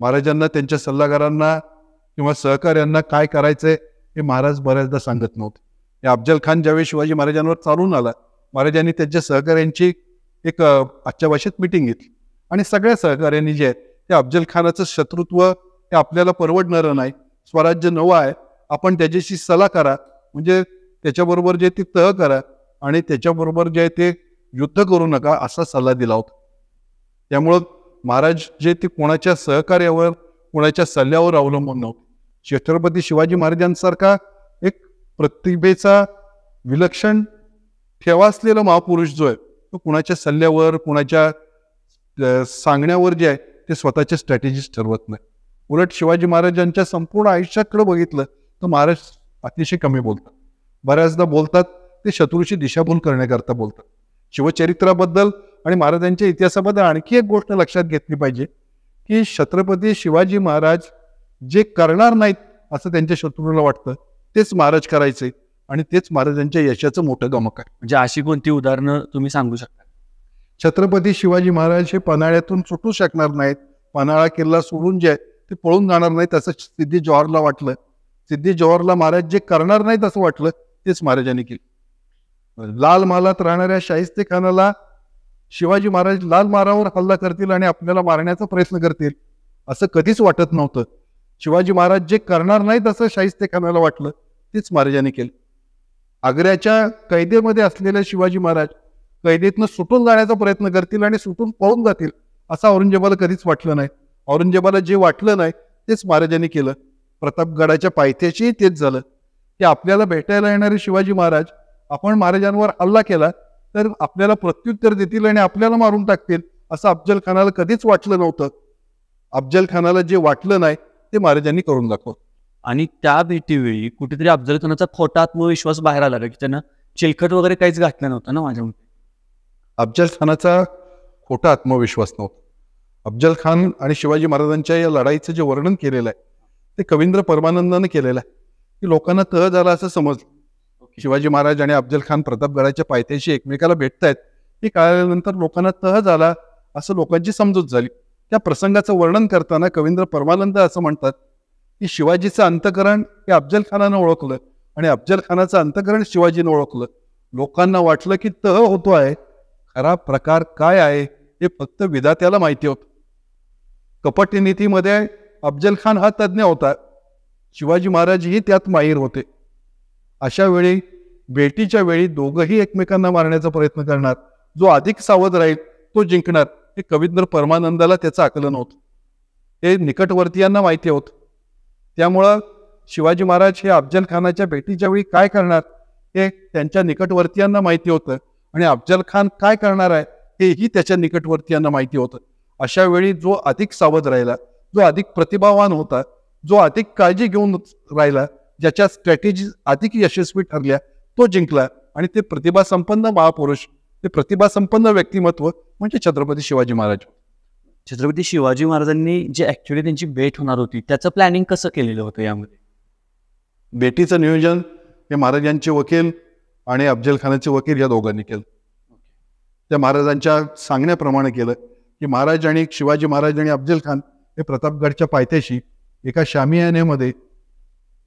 महाराजांना त्यांच्या सल्लागारांना किंवा सहकार्यांना काय करायचंय हे महाराज बऱ्याचदा सांगत नव्हते अफजल खान ज्यावेळी शिवाजी महाराजांवर चालून आला महाराजांनी त्यांच्या सहकाऱ्यांची एक आजच्या भाषेत मिटिंग घेतली आणि सगळ्या सहकाऱ्यांनी जे आहेत ते अफजल खानाचं शत्रुत्व हे आपल्याला परवडणारं नाही स्वराज्य नवं आहे आपण त्याच्याशी सलाह करा म्हणजे त्याच्याबरोबर जे ते तह करा आणि त्याच्याबरोबर जे ते युद्ध करू नका असा सल्ला दिला होता त्यामुळं महाराज जे ते कोणाच्या सहकार्यावर कोणाच्या सल्ल्यावर अवलंबून नव्हते छत्रपती शिवाजी महाराजांसारखा एक प्रतिभेचा विलक्षण ठेवा असलेला महापुरुष जो आहे तो कुणाच्या सल्ल्यावर कुणाच्या सांगण्यावर जे आहे ते स्वतःचे स्ट्रॅटेजिस्ट ठरवत नाही उलट शिवाजी महाराजांच्या संपूर्ण आयुष्याकडे बघितलं तर महाराज अतिशय कमी बोलतात बऱ्याचदा बोलतात ते शत्रूची दिशाभूल करण्याकरता बोलतात शिवचरित्राबद्दल आणि महाराजांच्या इतिहासाबद्दल आणखी एक गोष्ट लक्षात घेतली पाहिजे की छत्रपती शिवाजी महाराज जे करणार नाहीत असं त्यांच्या शत्रूला वाटतं तेच महाराज करायचे आणि तेच महाराजांच्या यशाचं मोठं गमक आहे म्हणजे अशी कोणती उदाहरणं तुम्ही सांगू शकता छत्रपती शिवाजी महाराज हे पन्हाळ्यातून सुटू शकणार नाहीत पन्हाळा किल्ला सोडून जे ते पळून जाणार नाहीत असं सिद्धी जवाहरला वाटलं सिद्धी जवाहरला महाराज जे करणार नाहीत असं वाटलं तेच महाराजांनी केलं लाल महालात राहणाऱ्या शाहिस्ते खानाला शिवाजी महाराज लाल मारावर हल्ला करतील आणि आपल्याला मारण्याचा प्रयत्न करतील असं कधीच वाटत नव्हतं शिवाजी महाराज जे करणार नाहीत असं शाहिस्ते खानाला वाटलं तेच महाराजांनी केलं आग्र्याच्या कैदेमध्ये असलेले शिवाजी महाराज कैदेतनं सुटून जाण्याचा प्रयत्न करतील आणि सुटून पळून जातील असं औरंगजेबाला कधीच वाटलं नाही औरंगजेबाला जे वाटलं नाही तेच महाराजांनी केलं प्रतापगडाच्या पायथ्याशी तेच झालं की आपल्याला भेटायला येणारे शिवाजी महाराज आपण महाराजांवर हल्ला केला तर आपल्याला प्रत्युत्तर देतील आणि आपल्याला मारून टाकतील असं अफजल खानाला कधीच वाटलं नव्हतं अफजल खानाला जे वाटलं नाही ते महाराजांनी करून दाखव आणि त्या भेटीवेळी कुठेतरी अफजल खानाचा खोटा आत्मविश्वास बाहेर आला की त्यांना चिलखट वगैरे काहीच घातलं नव्हतं ना माझ्या अफजल खानाचा खोटा आत्मविश्वास नव्हता अफजल खान आणि शिवाजी महाराजांच्या या लढाईचं जे वर्णन केलेलं आहे ते कवींद्र परमानंदानं केलेलं आहे की लोकांना तह झाला असं समजलं okay. शिवाजी महाराज आणि अफजल खान प्रतापगडाच्या पायथ्याशी एकमेकाला भेटतायत हे कळल्यानंतर लोकांना तह झाला असं लोकांची समजूत झाली त्या प्रसंगाचं वर्णन करताना कवींद्र परमानंद असं म्हणतात की शिवाजीचं अंतकरण हे अफजल खानानं ओळखलं आणि अफजल खानाचं अंतकरण शिवाजीनं ओळखलं लोकांना वाटलं की तह होतो आहे खरा प्रकार काय आहे हे फक्त विधात्याला माहिती होतं कपट नीतीमध्ये अफजल खान हा तज्ज्ञ होता शिवाजी महाराजही त्यात माहीर होते अशा वेळी भेटीच्या वेळी दोघंही एकमेकांना मारण्याचा प्रयत्न करणार जो अधिक सावध राहील तो जिंकणार हे कवींद्र परमानंदाला त्याचं आकलन होतं हे निकटवर्तीयांना माहिती होत त्यामुळं शिवाजी महाराज हे अफजल खानाच्या भेटीच्या वेळी काय करणार हे त्यांच्या निकटवर्तीयांना माहिती होतं आणि अफजल खान काय करणार आहे हेही त्याच्या निकटवर्तीयांना माहिती होतं अशा वेळी जो अधिक सावध राहिला जो अधिक प्रतिभावान होता जो अधिक काळजी घेऊन राहिला ज्याच्या स्ट्रॅटेजी अधिक यशस्वी ठरल्या तो जिंकला आणि ते प्रतिभासंपन्न महापुरुष ते प्रतिभासंपन्न व्यक्तिमत्व म्हणजे छत्रपती शिवाजी महाराज छत्रपती शिवाजी महाराजांनी जे ऍक्च्युली त्यांची भेट होणार होती त्याचं प्लॅनिंग कसं केलेलं होतं यामध्ये भेटीचं नियोजन हे महाराजांचे वकील आणि अफजल खानाचे वकील या दोघांनी केलं त्या महाराजांच्या सांगण्याप्रमाणे केलं की महाराज आणि शिवाजी महाराज आणि अफजल खान हे प्रतापगडच्या पायथ्याशी एका शामियानेमध्ये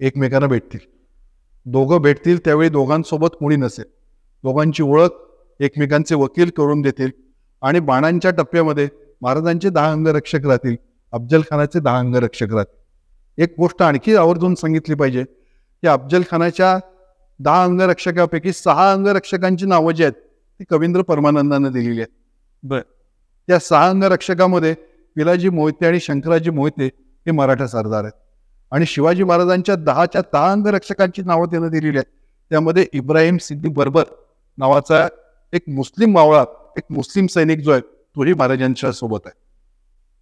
एकमेकांना भेटतील दोघं भेटतील त्यावेळी दोघांसोबत कोणी नसेल दोघांची ओळख एकमेकांचे वकील करून देतील आणि बाणांच्या टप्प्यामध्ये महाराजांचे दहा अंगरक्षक राहतील अफजल खानाचे दहा अंगरक्षक राहतील एक गोष्ट आणखी आवर्जून सांगितली पाहिजे की अफजल खानाच्या दहा अंगरक्षकापैकी सहा अंगरक्षकांची नावं जी आहेत ती कवींद्र परमानंदानं दिलेली आहेत बर त्या सहा अंगरक्षकामध्ये विलाजी मोहिते आणि शंकराजी मोहिते हे मराठा सरदार आहेत आणि शिवाजी महाराजांच्या दहाच्या दहा अंगरक्षकांची नावं त्यानं दिलेली आहेत त्यामध्ये इब्राहिम सिद्दी बर्बर नावाचा एक मुस्लिम मावळा एक मुस्लिम सैनिक जो आहे तोही महाराजांच्या सोबत आहे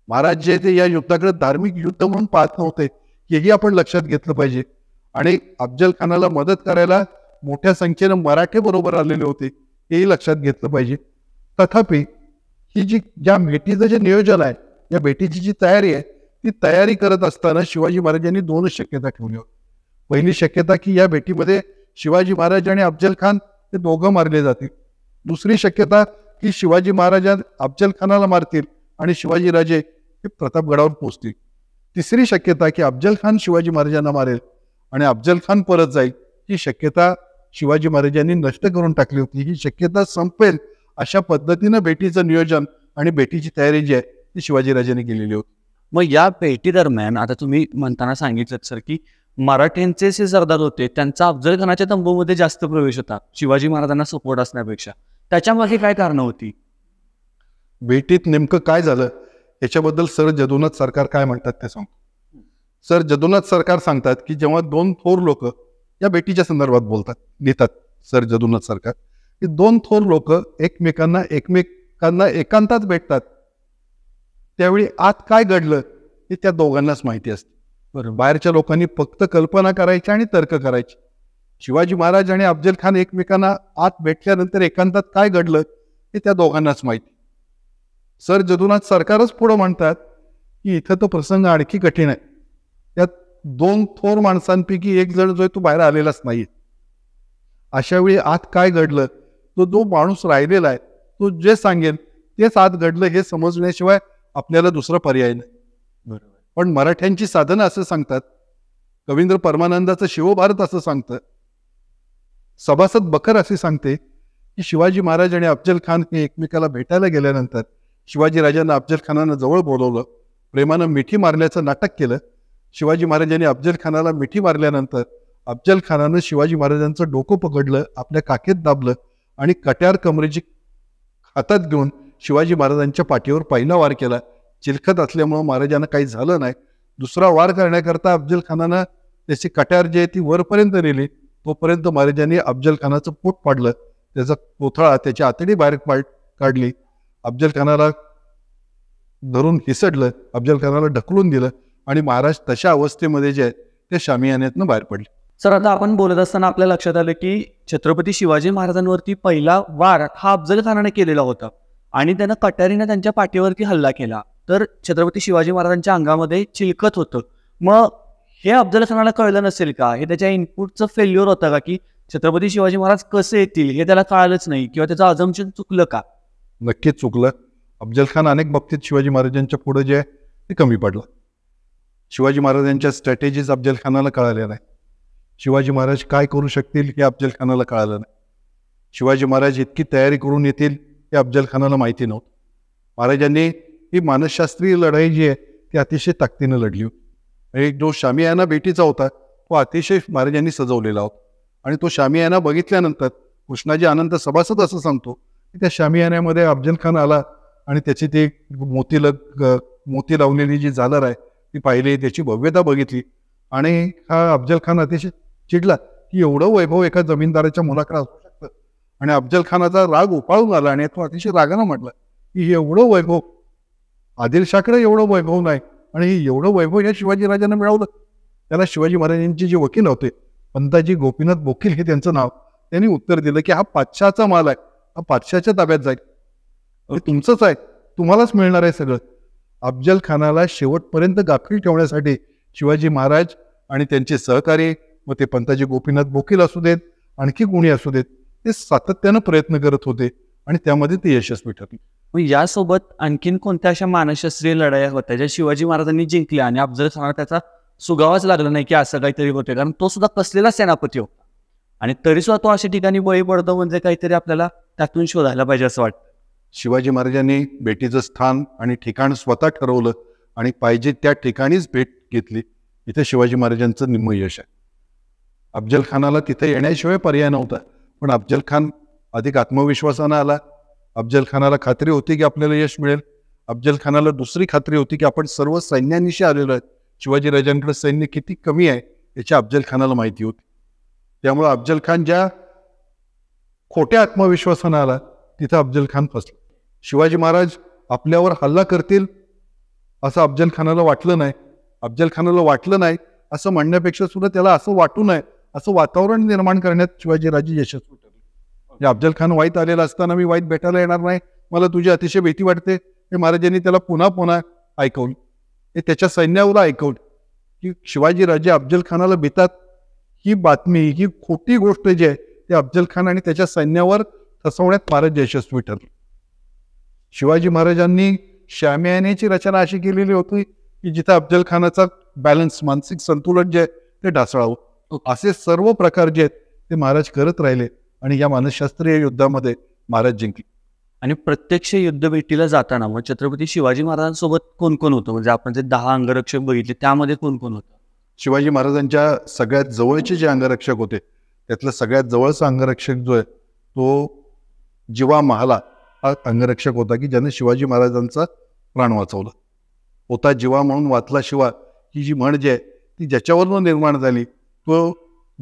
महाराज जे ते या युद्धाकडे धार्मिक युद्ध म्हणून पाहत नव्हते हेही आपण लक्षात घेतलं पाहिजे आणि अफजल खानाला मदत करायला मोठ्या संख्येनं मराठे बरोबर आलेले होते हेही लक्षात घेतलं पाहिजे तथापि ही जी ज्या भेटीचं जे नियोजन आहे या भेटीची जी तयारी आहे ती तयारी करत असताना शिवाजी महाराजांनी दोनच शक्यता ठेवली होती पहिली शक्यता की या भेटीमध्ये शिवाजी महाराज आणि अफजल खान हे दोघं मारले जातील दुसरी शक्यता की शिवाजी महाराज अफजल खानाला मारतील आणि शिवाजीराजे हे प्रतापगडावर पोचतील तिसरी शक्यता की अफजल खान शिवाजी महाराजांना मारेल आणि अफजल खान परत जाईल ही शक्यता शिवाजी महाराजांनी नष्ट करून टाकली होती ही शक्यता संपेल अशा पद्धतीनं भेटीचं नियोजन आणि भेटीची तयारी जी आहे ती शिवाजीराजांनी केलेली होती मग या भेटी दरम्यान आता तुम्ही म्हणताना सांगितलं सर की मराठ्यांचे जे सरदार होते त्यांचा अफजल खानाच्या तंबूमध्ये जास्त प्रवेश होता शिवाजी महाराजांना सपोर्ट असण्यापेक्षा त्याच्यामागे काय कारणं होती भेटीत नेमकं काय झालं याच्याबद्दल सर जदुनाथ सरकार काय म्हणतात ते सांगतो सर जदुनाथ सरकार सांगतात की जेव्हा दोन थोर लोक या भेटीच्या संदर्भात बोलतात नेतात सर जदुनाथ सरकार की दोन थोर लोक एकमेकांना एकमेकांना एकांतात भेटतात त्यावेळी आत काय घडलं हे त्या दोघांनाच माहिती असते बरं बाहेरच्या लोकांनी फक्त कल्पना करायची आणि तर्क करायची शिवाजी महाराज आणि अफजल खान एकमेकांना आत भेटल्यानंतर एकांतात काय घडलं हे त्या दोघांनाच माहिती सर जदुनाथ सरकारच पुढं म्हणतात की इथं तो प्रसंग आणखी कठीण आहे त्यात दोन थोर माणसांपैकी एक जण जो आहे तो बाहेर आलेलाच नाही अशा वेळी आत काय घडलं तो जो माणूस राहिलेला आहे तो जे सांगेल तेच आत घडलं हे समजण्याशिवाय आपल्याला दुसरा पर्याय नाही पण मराठ्यांची साधनं असं सांगतात कवींद्र परमानंदाचं शिवभारत असं सांगतं सभासद बकर असे सांगते की शिवाजी महाराज आणि अफजल खान हे एकमेकाला भेटायला गेल्यानंतर शिवाजी राजांना अफजल खानानं जवळ बोलवलं प्रेमानं मिठी मारण्याचं नाटक केलं शिवाजी महाराजांनी अफजल खानाला मिठी मारल्यानंतर अफजल खानानं शिवाजी महाराजांचं डोकं पकडलं आपल्या काखेत दाबलं आणि कट्यार कमरेची हातात घेऊन शिवाजी महाराजांच्या पाठीवर पहिला वार केला चिलखत असल्यामुळं महाराजांना काही झालं नाही दुसरा वार करण्याकरता अफजल खानानं त्याची कट्यार जे आहे ती वरपर्यंत नेली तोपर्यंत महाराजांनी अफजल खानाचं पोट पाडलं त्याचा पोथळा त्याची आतडी बाहेर पाड काढली अफजल खानाला धरून हिसडलं अफजल खानाला ढकलून दिलं आणि महाराज तशा अवस्थेमध्ये जे आहेत ते शामियान्यातनं बाहेर पडले सर आता आपण बोलत असताना आपल्या लक्षात आलं की छत्रपती शिवाजी महाराजांवरती पहिला वार हा अफजलखानाने केलेला होता आणि त्यानं कटारीने त्यांच्या पाठीवरती हल्ला केला तर छत्रपती शिवाजी महाराजांच्या अंगामध्ये चिलकत होतं मग हे खानाला कळलं नसेल का हे त्याच्या इनपुटचं फेल्युअर होतं का की छत्रपती शिवाजी महाराज कसे येतील हे त्याला कळालंच नाही किंवा त्याचं अजमशन चुकलं का नक्कीच चुकलं अफजल खान अनेक बाबतीत शिवाजी महाराजांच्या पुढे जे आहे ते कमी पडलं शिवाजी महाराजांच्या स्ट्रॅटेजीज अफजल खानाला कळाल्या नाही शिवाजी महाराज काय करू शकतील हे अफजल खानाला कळालं नाही शिवाजी महाराज इतकी तयारी करून येतील हे अफजल खानाला माहिती नव्हतं महाराजांनी ही मानसशास्त्रीय लढाई जी आहे ती अतिशय ताकदीनं लढली एक जो शामियाना बेटीचा होता तो अतिशय महाराजांनी सजवलेला होता आणि तो शामियाना बघितल्यानंतर कृष्णाजी आनंद सभासद असं सांगतो की त्या शामियान्यामध्ये अफजल खान आला आणि त्याची ते मोतीला मोती लावलेली जी झालर आहे ती पाहिली त्याची भव्यता बघितली आणि हा अफजल खान अतिशय चिडला की एवढं वैभव एका जमीनदाराच्या मुलाकडे असू शकतं आणि अफजल खानाचा राग उपाळून आला आणि तो अतिशय रागानं म्हटलं की एवढं वैभव आदिलशाकडे एवढं वैभव नाही आणि एवढं वैभव या शिवाजी राजांना मिळवलं त्याला शिवाजी महाराजांचे जे वकील होते पंताजी गोपीनाथ बोकील हे त्यांचं नाव त्यांनी उत्तर दिलं की हा पाचशाचा माल आहे हा पाचशाच्या ताब्यात जाईल तुमचंच आहे तुम्हालाच मिळणार आहे सगळं अफजल खानाला शेवटपर्यंत गाखील ठेवण्यासाठी शिवाजी महाराज आणि त्यांचे सहकारी व ते पंताजी गोपीनाथ बोकील असू देत आणखी कोणी असू देत ते सातत्यानं प्रयत्न करत होते आणि त्यामध्ये ते यशस्वी ठरले मग यासोबत आणखीन कोणत्या अशा मानसशास्त्रीय लढाया होत्या ज्या शिवाजी महाराजांनी जिंकल्या आणि अफजल खानाला त्याचा सुगावाच लागला नाही की असं काहीतरी होते कारण तो सुद्धा कसलेला सेनापती होता आणि तरी सुद्धा तो अशा ठिकाणी बळी पडतो म्हणजे काहीतरी आपल्याला त्यातून शोधायला पाहिजे असं वाटतं शिवाजी महाराजांनी भेटीचं स्थान आणि ठिकाण स्वतः ठरवलं आणि पाहिजे त्या ठिकाणीच भेट घेतली इथे शिवाजी महाराजांचं निम्म यश आहे अफजल खानाला तिथे येण्याशिवाय पर्याय नव्हता पण अफजल खान अधिक आत्मविश्वासानं आला अफजल खानाला खात्री होती की आपल्याला यश मिळेल अफजल खानाला दुसरी खात्री होती की आपण सर्व सैन्यानिशी आलेलो शिवाजी शिवाजीराजांकडे सैन्य किती कमी आहे याची अफजल खानाला माहिती होती त्यामुळं अफजल खान ज्या खोट्या आत्मविश्वासानं आला तिथं अफजल खान फसला शिवाजी महाराज आपल्यावर हल्ला करतील असं अफजल खानाला वाटलं नाही अफजल खानाला वाटलं नाही असं म्हणण्यापेक्षा सुद्धा त्याला असं वाटू नये असं वातावरण निर्माण करण्यात शिवाजीराजे यशस्वी ठरले अफजल खान वाईट आलेला असताना मी वाईट भेटायला येणार नाही मला तुझी अतिशय भीती वाटते हे महाराजांनी त्याला पुन्हा पुन्हा ऐकवलं हे त्याच्या सैन्यावर ऐकवलं की शिवाजीराजे अफजल खानाला भीतात ही बातमी ही खोटी गोष्ट जी आहे ते अफजल खान आणि त्याच्या सैन्यावर होण्यात महाराज यशस्वी ठरले शिवाजी महाराजांनी शामियानेची रचना अशी केलेली होती की जिथे अफजल खानाचा बॅलन्स मानसिक संतुलन जे ते ढासळावं असे सर्व प्रकार जे आहेत ते महाराज करत राहिले आणि या मानसशास्त्रीय युद्धामध्ये महाराज जिंकले आणि प्रत्यक्ष युद्ध भेटीला जाताना मग छत्रपती शिवाजी महाराजांसोबत कोण कोण होतं म्हणजे आपण जे दहा अंगरक्षक बघितले त्यामध्ये कोण कोण होतं शिवाजी महाराजांच्या सगळ्यात जवळचे जे अंगरक्षक होते त्यातलं सगळ्यात जवळचा अंगरक्षक जो आहे तो जिवा महाला हा अंगरक्षक होता की ज्याने शिवाजी महाराजांचा प्राण वाचवला होता जिवा म्हणून वाचला शिवा ही जी म्हण जी आहे ती ज्याच्यावरनं निर्माण झाली तो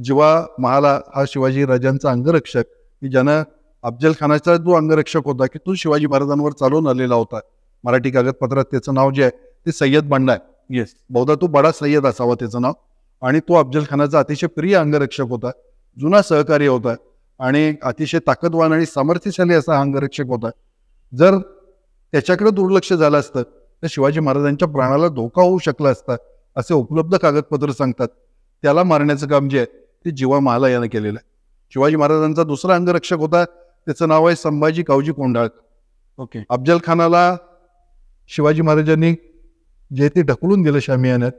जिवा महाला हा शिवाजी राजांचा अंगरक्षक की ज्यानं अफजल खानाचा जो अंगरक्षक होता की तो शिवाजी महाराजांवर चालून आलेला होता मराठी कागदपत्रात त्याचं नाव जे आहे ते सय्यद बंडा आहे येस बहुधा तो बडा सय्यद असावा त्याचं नाव आणि तो अफजल खानाचा अतिशय प्रिय अंगरक्षक होता जुना सहकार्य होता आणि अतिशय ताकदवान आणि सामर्थ्यशाली असा अंगरक्षक होता जर त्याच्याकडे दुर्लक्ष झालं असतं तर शिवाजी महाराजांच्या प्राणाला धोका होऊ शकला असता असे उपलब्ध कागदपत्र सांगतात त्याला मारण्याचं काम जे आहे ते जीवा महाला यानं केलेलं आहे शिवाजी महाराजांचा दुसरा अंगरक्षक होता त्याचं नाव आहे संभाजी कावजी कोंडाळ ओके अफजल खानाला शिवाजी महाराजांनी जे ते ढकलून दिलं शामियानात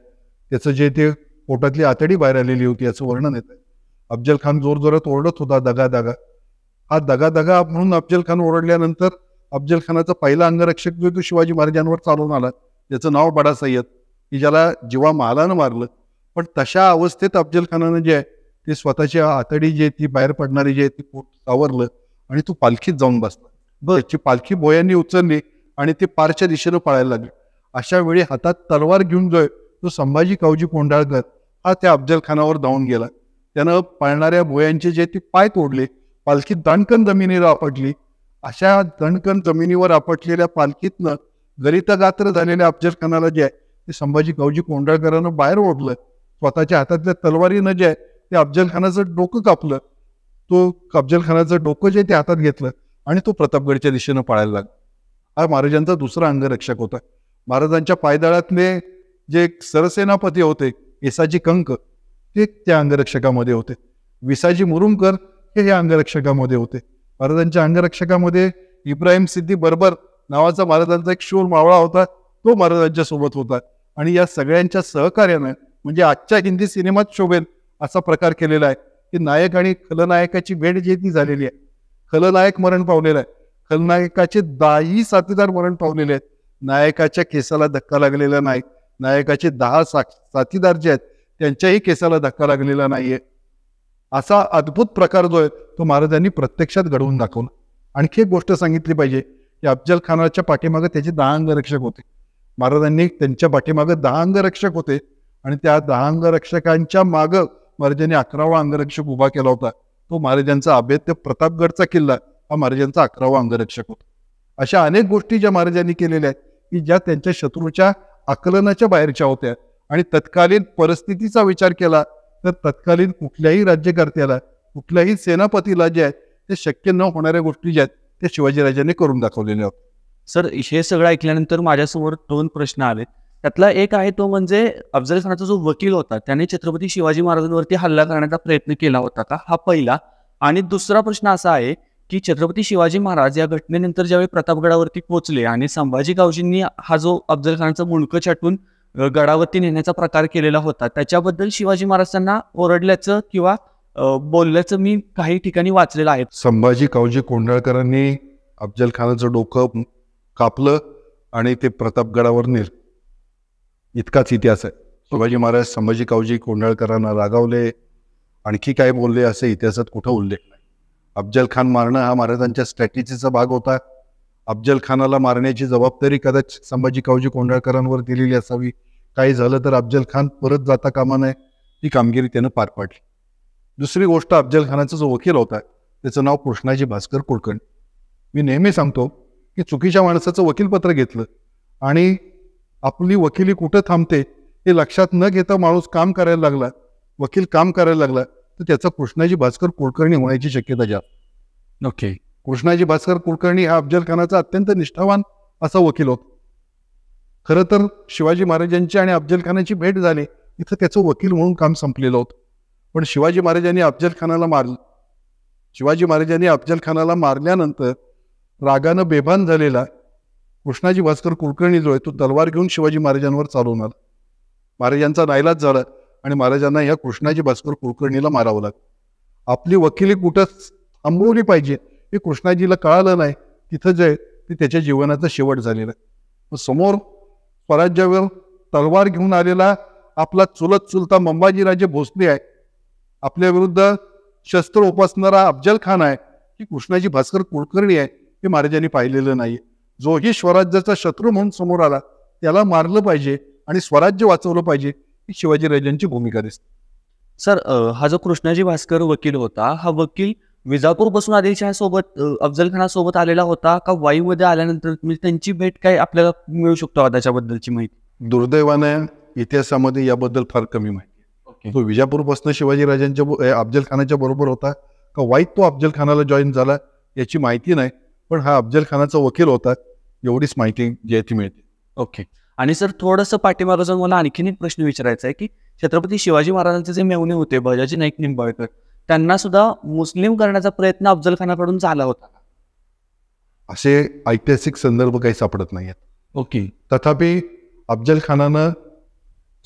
त्याचं जे ते पोटातली आतडी बाहेर आलेली होती याचं वर्णन येतं अफजल खान जोरजोरात ओरडत होता दगा दगा हा दगा दगा म्हणून अफजल खान ओरडल्यानंतर अफजल खानाचा पहिला अंगरक्षक जो तो शिवाजी महाराजांवर चालून आला त्याचं नाव बडा सय्यद की ज्याला जीवा मालानं मारलं पण तशा अवस्थेत अफजल खानानं जे आहे ते स्वतःची आतडी जी आहे ती बाहेर पडणारी जी आहे ती पोट सावरलं आणि तो पालखीत जाऊन बसला त्याची पालखी बोयांनी उचलली आणि ती पारच्या दिशेनं पळायला लागली अशा वेळी हातात तलवार घेऊन जो तो संभाजी कावजी कोंडाळकर हा त्या अफजल खानावर धावून गेला त्यानं पाळणाऱ्या भोयांचे जे ते पाय तोडले पालखी दणकण जमिनीवर आपटली अशा दणकण जमिनीवर आपटलेल्या पालखीतनं गरितागात्र झालेल्या अफजल खानाला जे आहे ते संभाजी गावजी कोंडळकरानं बाहेर ओढलं स्वतःच्या हातातल्या तलवारीनं जे आहे ते अफजल खानाचं डोकं कापलं तो अफजल खानाचं डोकं जे ते हातात घेतलं आणि तो प्रतापगडच्या दिशेनं पाळायला लागला हा महाराजांचा दुसरा अंगरक्षक होता महाराजांच्या पायदळातले जे सरसेनापती होते येसाजी कंक ते त्या अंगरक्षकामध्ये होते विसाजी मुरुमकर हे या अंगरक्षकामध्ये होते महाराजांच्या अंगरक्षकामध्ये इब्राहिम सिद्धी बर्बर नावाचा महाराजांचा एक शूर मावळा होता तो महाराजांच्या सोबत होता आणि या सगळ्यांच्या सहकार्यानं म्हणजे आजच्या हिंदी सिनेमात शोभेल असा प्रकार केलेला आहे की नायक आणि खलनायकाची भेट जी ती झालेली आहे खलनायक मरण पावलेला आहे खलनायकाचे दहाही साथीदार मरण पावलेले आहेत नायकाच्या केसाला धक्का लागलेला नाही नायकाचे दहा साथीदार जे आहेत त्यांच्याही केसाला धक्का लागलेला नाहीये असा अद्भुत प्रकार जो आहे तो महाराजांनी प्रत्यक्षात घडवून दाखवला आणखी एक गोष्ट सांगितली पाहिजे की अफजल खानाच्या पाठीमागे त्याचे दहा अंगरक्षक होते महाराजांनी त्यांच्या पाठीमागं दहा अंगरक्षक होते आणि त्या दहा अंगरक्षकांच्या मागं महाराजांनी अकरावा अंगरक्षक उभा केला होता तो महाराजांचा अभेद्य प्रतापगडचा किल्ला हा महाराजांचा अकरावा अंगरक्षक होता अशा अनेक गोष्टी ज्या महाराजांनी केलेल्या आहेत की ज्या त्यांच्या शत्रूच्या आकलनाच्या बाहेरच्या होत्या आणि तत्कालीन परिस्थितीचा विचार केला तर तत्कालीन कुठल्याही राज्यकर्त्याला कुठल्याही सेनापतीला जे आहेत ते शक्य न होणाऱ्या गोष्टी ज्या आहेत ते शिवाजीराजांनी करून दाखवलेल्या आहेत सर हे सगळं ऐकल्यानंतर माझ्यासमोर दोन प्रश्न आले त्यातला एक आहे तो म्हणजे अफजल खानाचा जो वकील होता त्याने छत्रपती शिवाजी महाराजांवरती हल्ला करण्याचा प्रयत्न केला होता का हा पहिला आणि दुसरा प्रश्न असा आहे की छत्रपती शिवाजी महाराज या घटनेनंतर ज्यावेळी प्रतापगडावरती पोहोचले आणि संभाजी गावजींनी हा जो अफजल खानाचा मुंडकं छाटून गडावरती नेण्याचा प्रकार केलेला होता त्याच्याबद्दल शिवाजी महाराजांना ओरडल्याचं किंवा बोलल्याचं मी काही ठिकाणी वाचलेलं आहे संभाजी कावजी कोंडाळकरांनी अफजल खानाचं डोकं कापलं आणि ते प्रतापगडावर नेल इतकाच इतिहास आहे शिवाजी महाराज संभाजी कावजी कोंडाळकरांना रागावले आणखी काय बोलले असे इतिहासात कुठं उल्लेख नाही अफजल खान मारणं हा महाराजांच्या स्ट्रॅटेजीचा भाग होता अफजल खानाला मारण्याची जबाबदारी कदाचित संभाजी कावजी कोंडाळकरांवर दिलेली असावी काही झालं तर अफजल खान परत जाता कामा नये ती कामगिरी त्यानं पार पाडली दुसरी गोष्ट अफजल खानाचा जो वकील होता त्याचं नाव कृष्णाजी भास्कर कुलकर्णी मी नेहमी सांगतो की चुकीच्या माणसाचं वकीलपत्र घेतलं आणि आपली वकिली कुठं थांबते हे लक्षात न घेता माणूस काम करायला लागला वकील काम करायला लागला तर त्याचा कृष्णाजी भास्कर कुलकर्णी होण्याची शक्यता जास्त ओके कृष्णाजी भास्कर कुलकर्णी हा अफजल खानाचा अत्यंत निष्ठावान असा वकील होता खरं तर शिवाजी महाराजांची आणि अफजल खानाची भेट झाली इथं त्याचं वकील म्हणून काम संपलेलं होतं पण शिवाजी महाराजांनी अफजल खानाला मारलं शिवाजी महाराजांनी अफजल खानाला मारल्यानंतर रागानं बेभान झालेला कृष्णाजी भास्कर कुलकर्णी जो आहे तो तलवार घेऊन शिवाजी महाराजांवर चालवून आला महाराजांचा नाईलाज झाला आणि महाराजांना या कृष्णाजी भास्कर कुलकर्णीला मारावं लागलं आपली वकिली कुठं थांबवली पाहिजे हे कृष्णाजीला कळालं नाही तिथं जे ते त्याच्या जीवनाचा शेवट झालेला समोर स्वराज्यावर तलवार घेऊन आलेला आपला चुलत चुलता मंबाजीराजे भोसले आहे आपल्या विरुद्ध शस्त्र उपासणारा अफजल खान आहे की कृष्णाजी भास्कर कुलकर्णी आहे हे महाराजांनी पाहिलेलं नाही जोही स्वराज्याचा शत्रू म्हणून समोर आला त्याला मारलं पाहिजे आणि स्वराज्य वाचवलं पाहिजे ही शिवाजीराजांची भूमिका दिसते सर हा जो कृष्णाजी भास्कर वकील होता हा वकील विजापूर विजापूरपासून सोबत अफजल सोबत आलेला होता का वाईमध्ये आल्यानंतर म्हणजे त्यांची भेट काय आपल्याला मिळू शकतो त्याच्याबद्दलची माहिती दुर्दैवाने इतिहासामध्ये याबद्दल फार कमी माहिती तो विजापूरपासून शिवाजीराजांच्या अफजल खानाच्या बरोबर होता का वाईट तो अफजल खानाला जॉईन झाला याची माहिती नाही पण हा अफजल खानाचा वकील होता एवढीच माहिती ती मिळते ओके आणि सर थोडस पाठीमागं जाऊन मला आणखीन एक प्रश्न विचारायचा आहे की छत्रपती शिवाजी महाराजांचे जे मेवणे होते बजाजी नाईक निंबाळकर त्यांना सुद्धा मुस्लिम करण्याचा प्रयत्न अफजल खानाकडून झाला होता असे ऐतिहासिक संदर्भ काही सापडत नाही आहेत ओके तथापि अफजल खानानं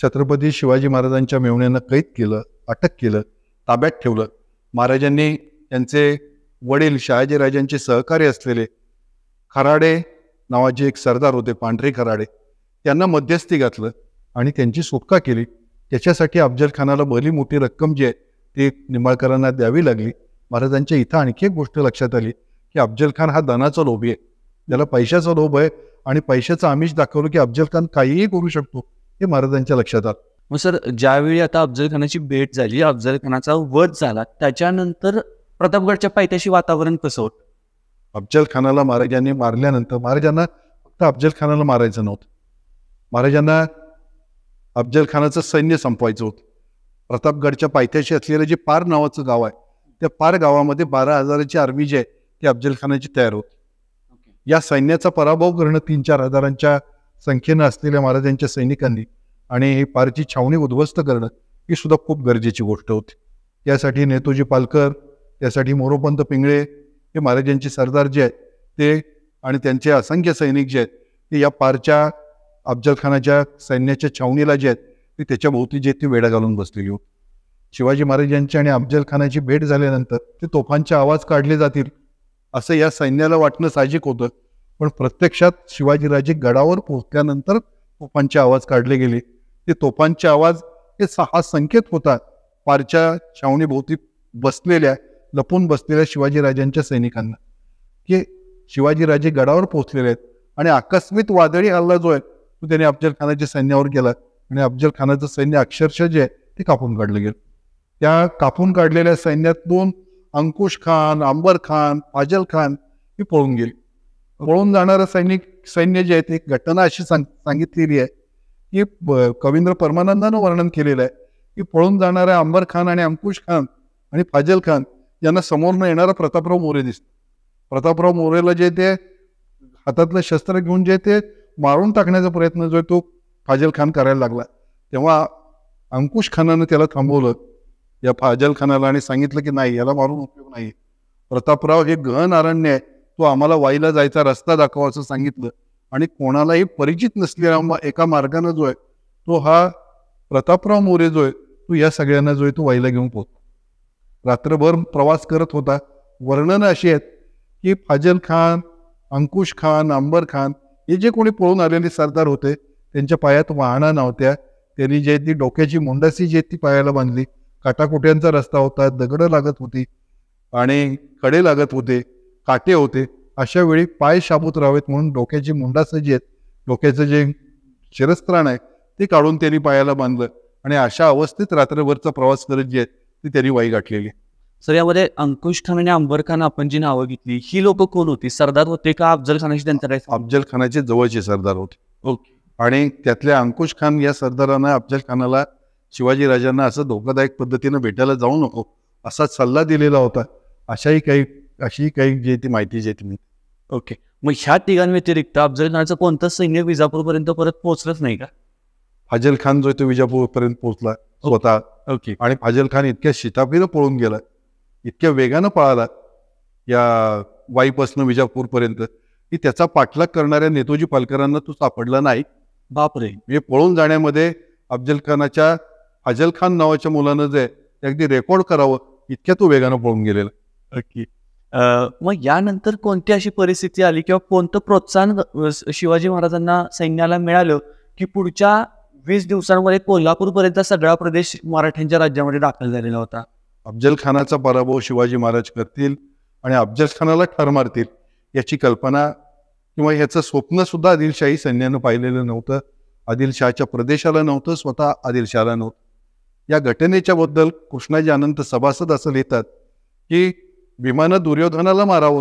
छत्रपती शिवाजी महाराजांच्या मेवण्यानं कैद केलं अटक केलं ताब्यात ठेवलं महाराजांनी त्यांचे वडील शहाजीराजांचे सहकारी असलेले खराडे नावाचे एक सरदार होते पांढरे खराडे त्यांना मध्यस्थी घातलं आणि त्यांची सुटका केली त्याच्यासाठी अफजल खानाला भली मोठी रक्कम जी आहे ती निंबाळकरांना द्यावी लागली महाराजांच्या इथं आणखी एक गोष्ट लक्षात आली की अफजल खान हा धनाचा लोभी आहे त्याला पैशाचा लोभ आहे आणि पैशाचं आमिष दाखवलं की अफजल खान काहीही करू शकतो हे महाराजांच्या लक्षात आलं मग सर ज्यावेळी आता अफजल खानाची भेट झाली अफजल खानाचा वध झाला त्याच्यानंतर प्रतापगडच्या पायथ्याशी वातावरण कसं होतं अफजल खानाला महाराजांनी मारल्यानंतर महाराजांना फक्त अफजल खानाला मारायचं नव्हतं महाराजांना अफजल खानाचं सैन्य संपवायचं होतं प्रतापगडच्या पायथ्याशी असलेलं जे पार नावाचं गाव आहे त्या पार गावामध्ये बारा हजाराची आर्मी जे आहे ते अफजल खानाची तयार होती या सैन्याचा पराभव करणं तीन चार हजारांच्या संख्येनं असलेल्या महाराजांच्या सैनिकांनी आणि हे पारची छावणी उद्ध्वस्त करणं ही सुद्धा खूप गरजेची गोष्ट होती त्यासाठी नेतोजी पालकर त्यासाठी मोरोपंत पिंगळे हे महाराजांचे सरदार जे आहेत ते आणि त्यांचे असंख्य सैनिक जे आहेत ते या पारच्या अफजलखानाच्या सैन्याच्या छावणीला जे आहेत ती त्याच्याभोवती जे ती वेडा घालून बसलेली हो शिवाजी महाराजांची आणि अफजल खानाची भेट झाल्यानंतर ते तोफांचे आवाज काढले जातील असं या सैन्याला वाटणं साहजिक होतं पण प्रत्यक्षात शिवाजीराजे गडावर पोहोचल्यानंतर तोफांचे आवाज काढले गेले ते तोफांचे आवाज हे सहा संकेत होता पारच्या छावणीभोवती बसलेल्या लपून बसलेल्या शिवाजीराजांच्या सैनिकांना की शिवाजीराजे गडावर पोहोचलेले आहेत आणि आकस्मित वादळी हल्ला जो आहे तो त्याने अफजल खानाच्या सैन्यावर केला आणि अफजल खानाचं सैन्य अक्षरशः जे आहे ते कापून काढलं गेलं त्या कापून काढलेल्या सैन्यात दोन अंकुश खान अंबर खान फाजल खान हे पळून गेले पळून जाणारं सैनिक सैन्य जे आहे ते घटना अशी सांग सांगितलेली आहे की कवींद्र परमानंदानं वर्णन केलेलं आहे की पळून जाणारे अंबर खान आणि अंकुश खान आणि फाजल खान यांना समोरनं येणारा प्रतापराव मोरे दिसतो प्रतापराव मोरेला जे ते हातातलं शस्त्र घेऊन जे ते मारून टाकण्याचा प्रयत्न जो आहे तो फाजल खान करायला लागला तेव्हा अंकुश खानानं त्याला थांबवलं या फाजल खानाला आणि सांगितलं की नाही याला मारून उपयोग नाही प्रतापराव हे गहन अरण्य आहे तो आम्हाला वाईला जायचा रस्ता दाखवा असं सांगितलं आणि कोणालाही परिचित नसलेला एका मार्गानं जो आहे तो हा प्रतापराव मोरे जो आहे तो या सगळ्यांना जो आहे तो वाईला घेऊन पोहोचतो रात्रभर प्रवास करत होता वर्णनं अशी आहेत की फाजल खान अंकुश खान अंबर खान हे जे कोणी पळून आलेले सरदार होते त्यांच्या पायात वाहना नव्हत्या त्यांनी जे ती डोक्याची मुंडसी जे ती पायाला बांधली काटाकुट्यांचा रस्ता होता दगडं लागत होती आणि कडे लागत होते काटे होते अशा वेळी पाय शाबूत राहावेत म्हणून डोक्याची मुंडासं जी आहेत डोक्याचं जे शिरस्त्राण आहे ते काढून त्यांनी पायाला बांधलं आणि अशा अवस्थेत रात्रभरचा प्रवास करत जे आहेत ती त्यांनी वाई गाठलेली सर यामध्ये अंकुश खान आणि अंबर खान आपण जी नावं घेतली ही लोक कोण होती सरदार होते का अफजल खानाची त्यांच्या अफजल खानाचे जवळचे सरदार होते ओके आणि त्यातल्या अंकुश खान या सरदारांना अफजल खानाला शिवाजीराजांना असं धोकादायक पद्धतीनं भेटायला जाऊ नको असा सल्ला दिलेला होता अशाही काही अशी काही जे ती माहिती जे तुम्ही ओके मग ह्या व्यतिरिक्त अफजल खानचं कोणतं सैन्य विजापूरपर्यंत परत पोहोचलंच नाही का फाजल खान जो तो विजापूरपर्यंत पोहोचला स्वतः ओके आणि फाजल खान इतक्या शिताफीनं पळून गेला इतक्या वेगानं पळाला या वाईपासनं विजापूरपर्यंत की त्याचा पाठलाग करणाऱ्या नेतोजी पालकरांना तो सापडला नाही बापरे म्हणजे पळून जाण्यामध्ये अफजल खानाच्या अजल खान नावाच्या मुलानं जे अगदी रेकॉर्ड करावं इतक्या तो वेगानं पळून गेलेला नक्की मग यानंतर कोणती अशी परिस्थिती आली किंवा कोणतं प्रोत्साहन शिवाजी महाराजांना सैन्याला मिळालं की पुढच्या वीस दिवसांमध्ये कोल्हापूरपर्यंत सगळा प्रदेश मराठ्यांच्या राज्यामध्ये दाखल झालेला होता अफजल खानाचा पराभव शिवाजी महाराज करतील आणि अफजल खानाला ठर मारतील याची कल्पना किंवा ह्याचं स्वप्न सुद्धा आदिलशाही सैन्यानं पाहिलेलं नव्हतं आदिलशाहच्या प्रदेशाला नव्हतं स्वतः आदिलशहाला नव्हतं या घटनेच्या बद्दल कृष्णाजी अनंत सभासद असं लिहितात की विमानं दुर्योधनाला मारावं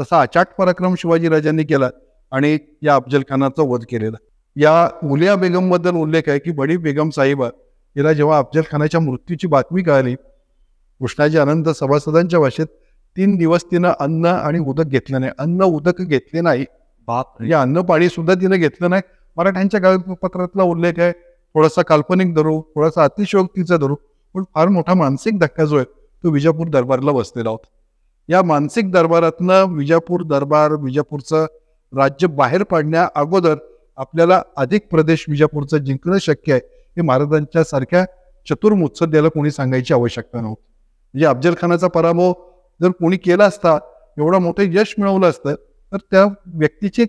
तसा अचाट पराक्रम शिवाजीराजांनी केला आणि या अफजलखानाचा वध केलेला या उलिया बेगमबद्दल उल्लेख आहे की बडी बेगम साहिबा हिला जेव्हा अफजलखानाच्या मृत्यूची बातमी कळाली कृष्णाजी अनंत सभासदांच्या भाषेत तीन दिवस तिनं अन्न आणि उदक घेतलं नाही अन्न उदक घेतले नाही बाप अन्न पाणी सुद्धा तिने घेतलं नाही मराठ्यांच्या कागदपत्रातला उल्लेख आहे थोडासा काल्पनिक धरू थोडासा अतिशयोक्तीचा धरू पण फार मोठा मानसिक धक्का जो आहे तो विजापूर दरबारला बसलेला होता या मानसिक दरबारातनं विजापूर दरबार विजापूरचं राज्य बाहेर पाडण्या अगोदर आपल्याला अधिक प्रदेश विजापूरचं जिंकणं शक्य आहे हे महाराजांच्या सारख्या चतुर मुत्सद्याला कोणी सांगायची आवश्यकता नव्हती म्हणजे अफजल खानाचा पराभव जर कोणी केला असता एवढा मोठं यश मिळवलं असतं तर त्या व्यक्तीची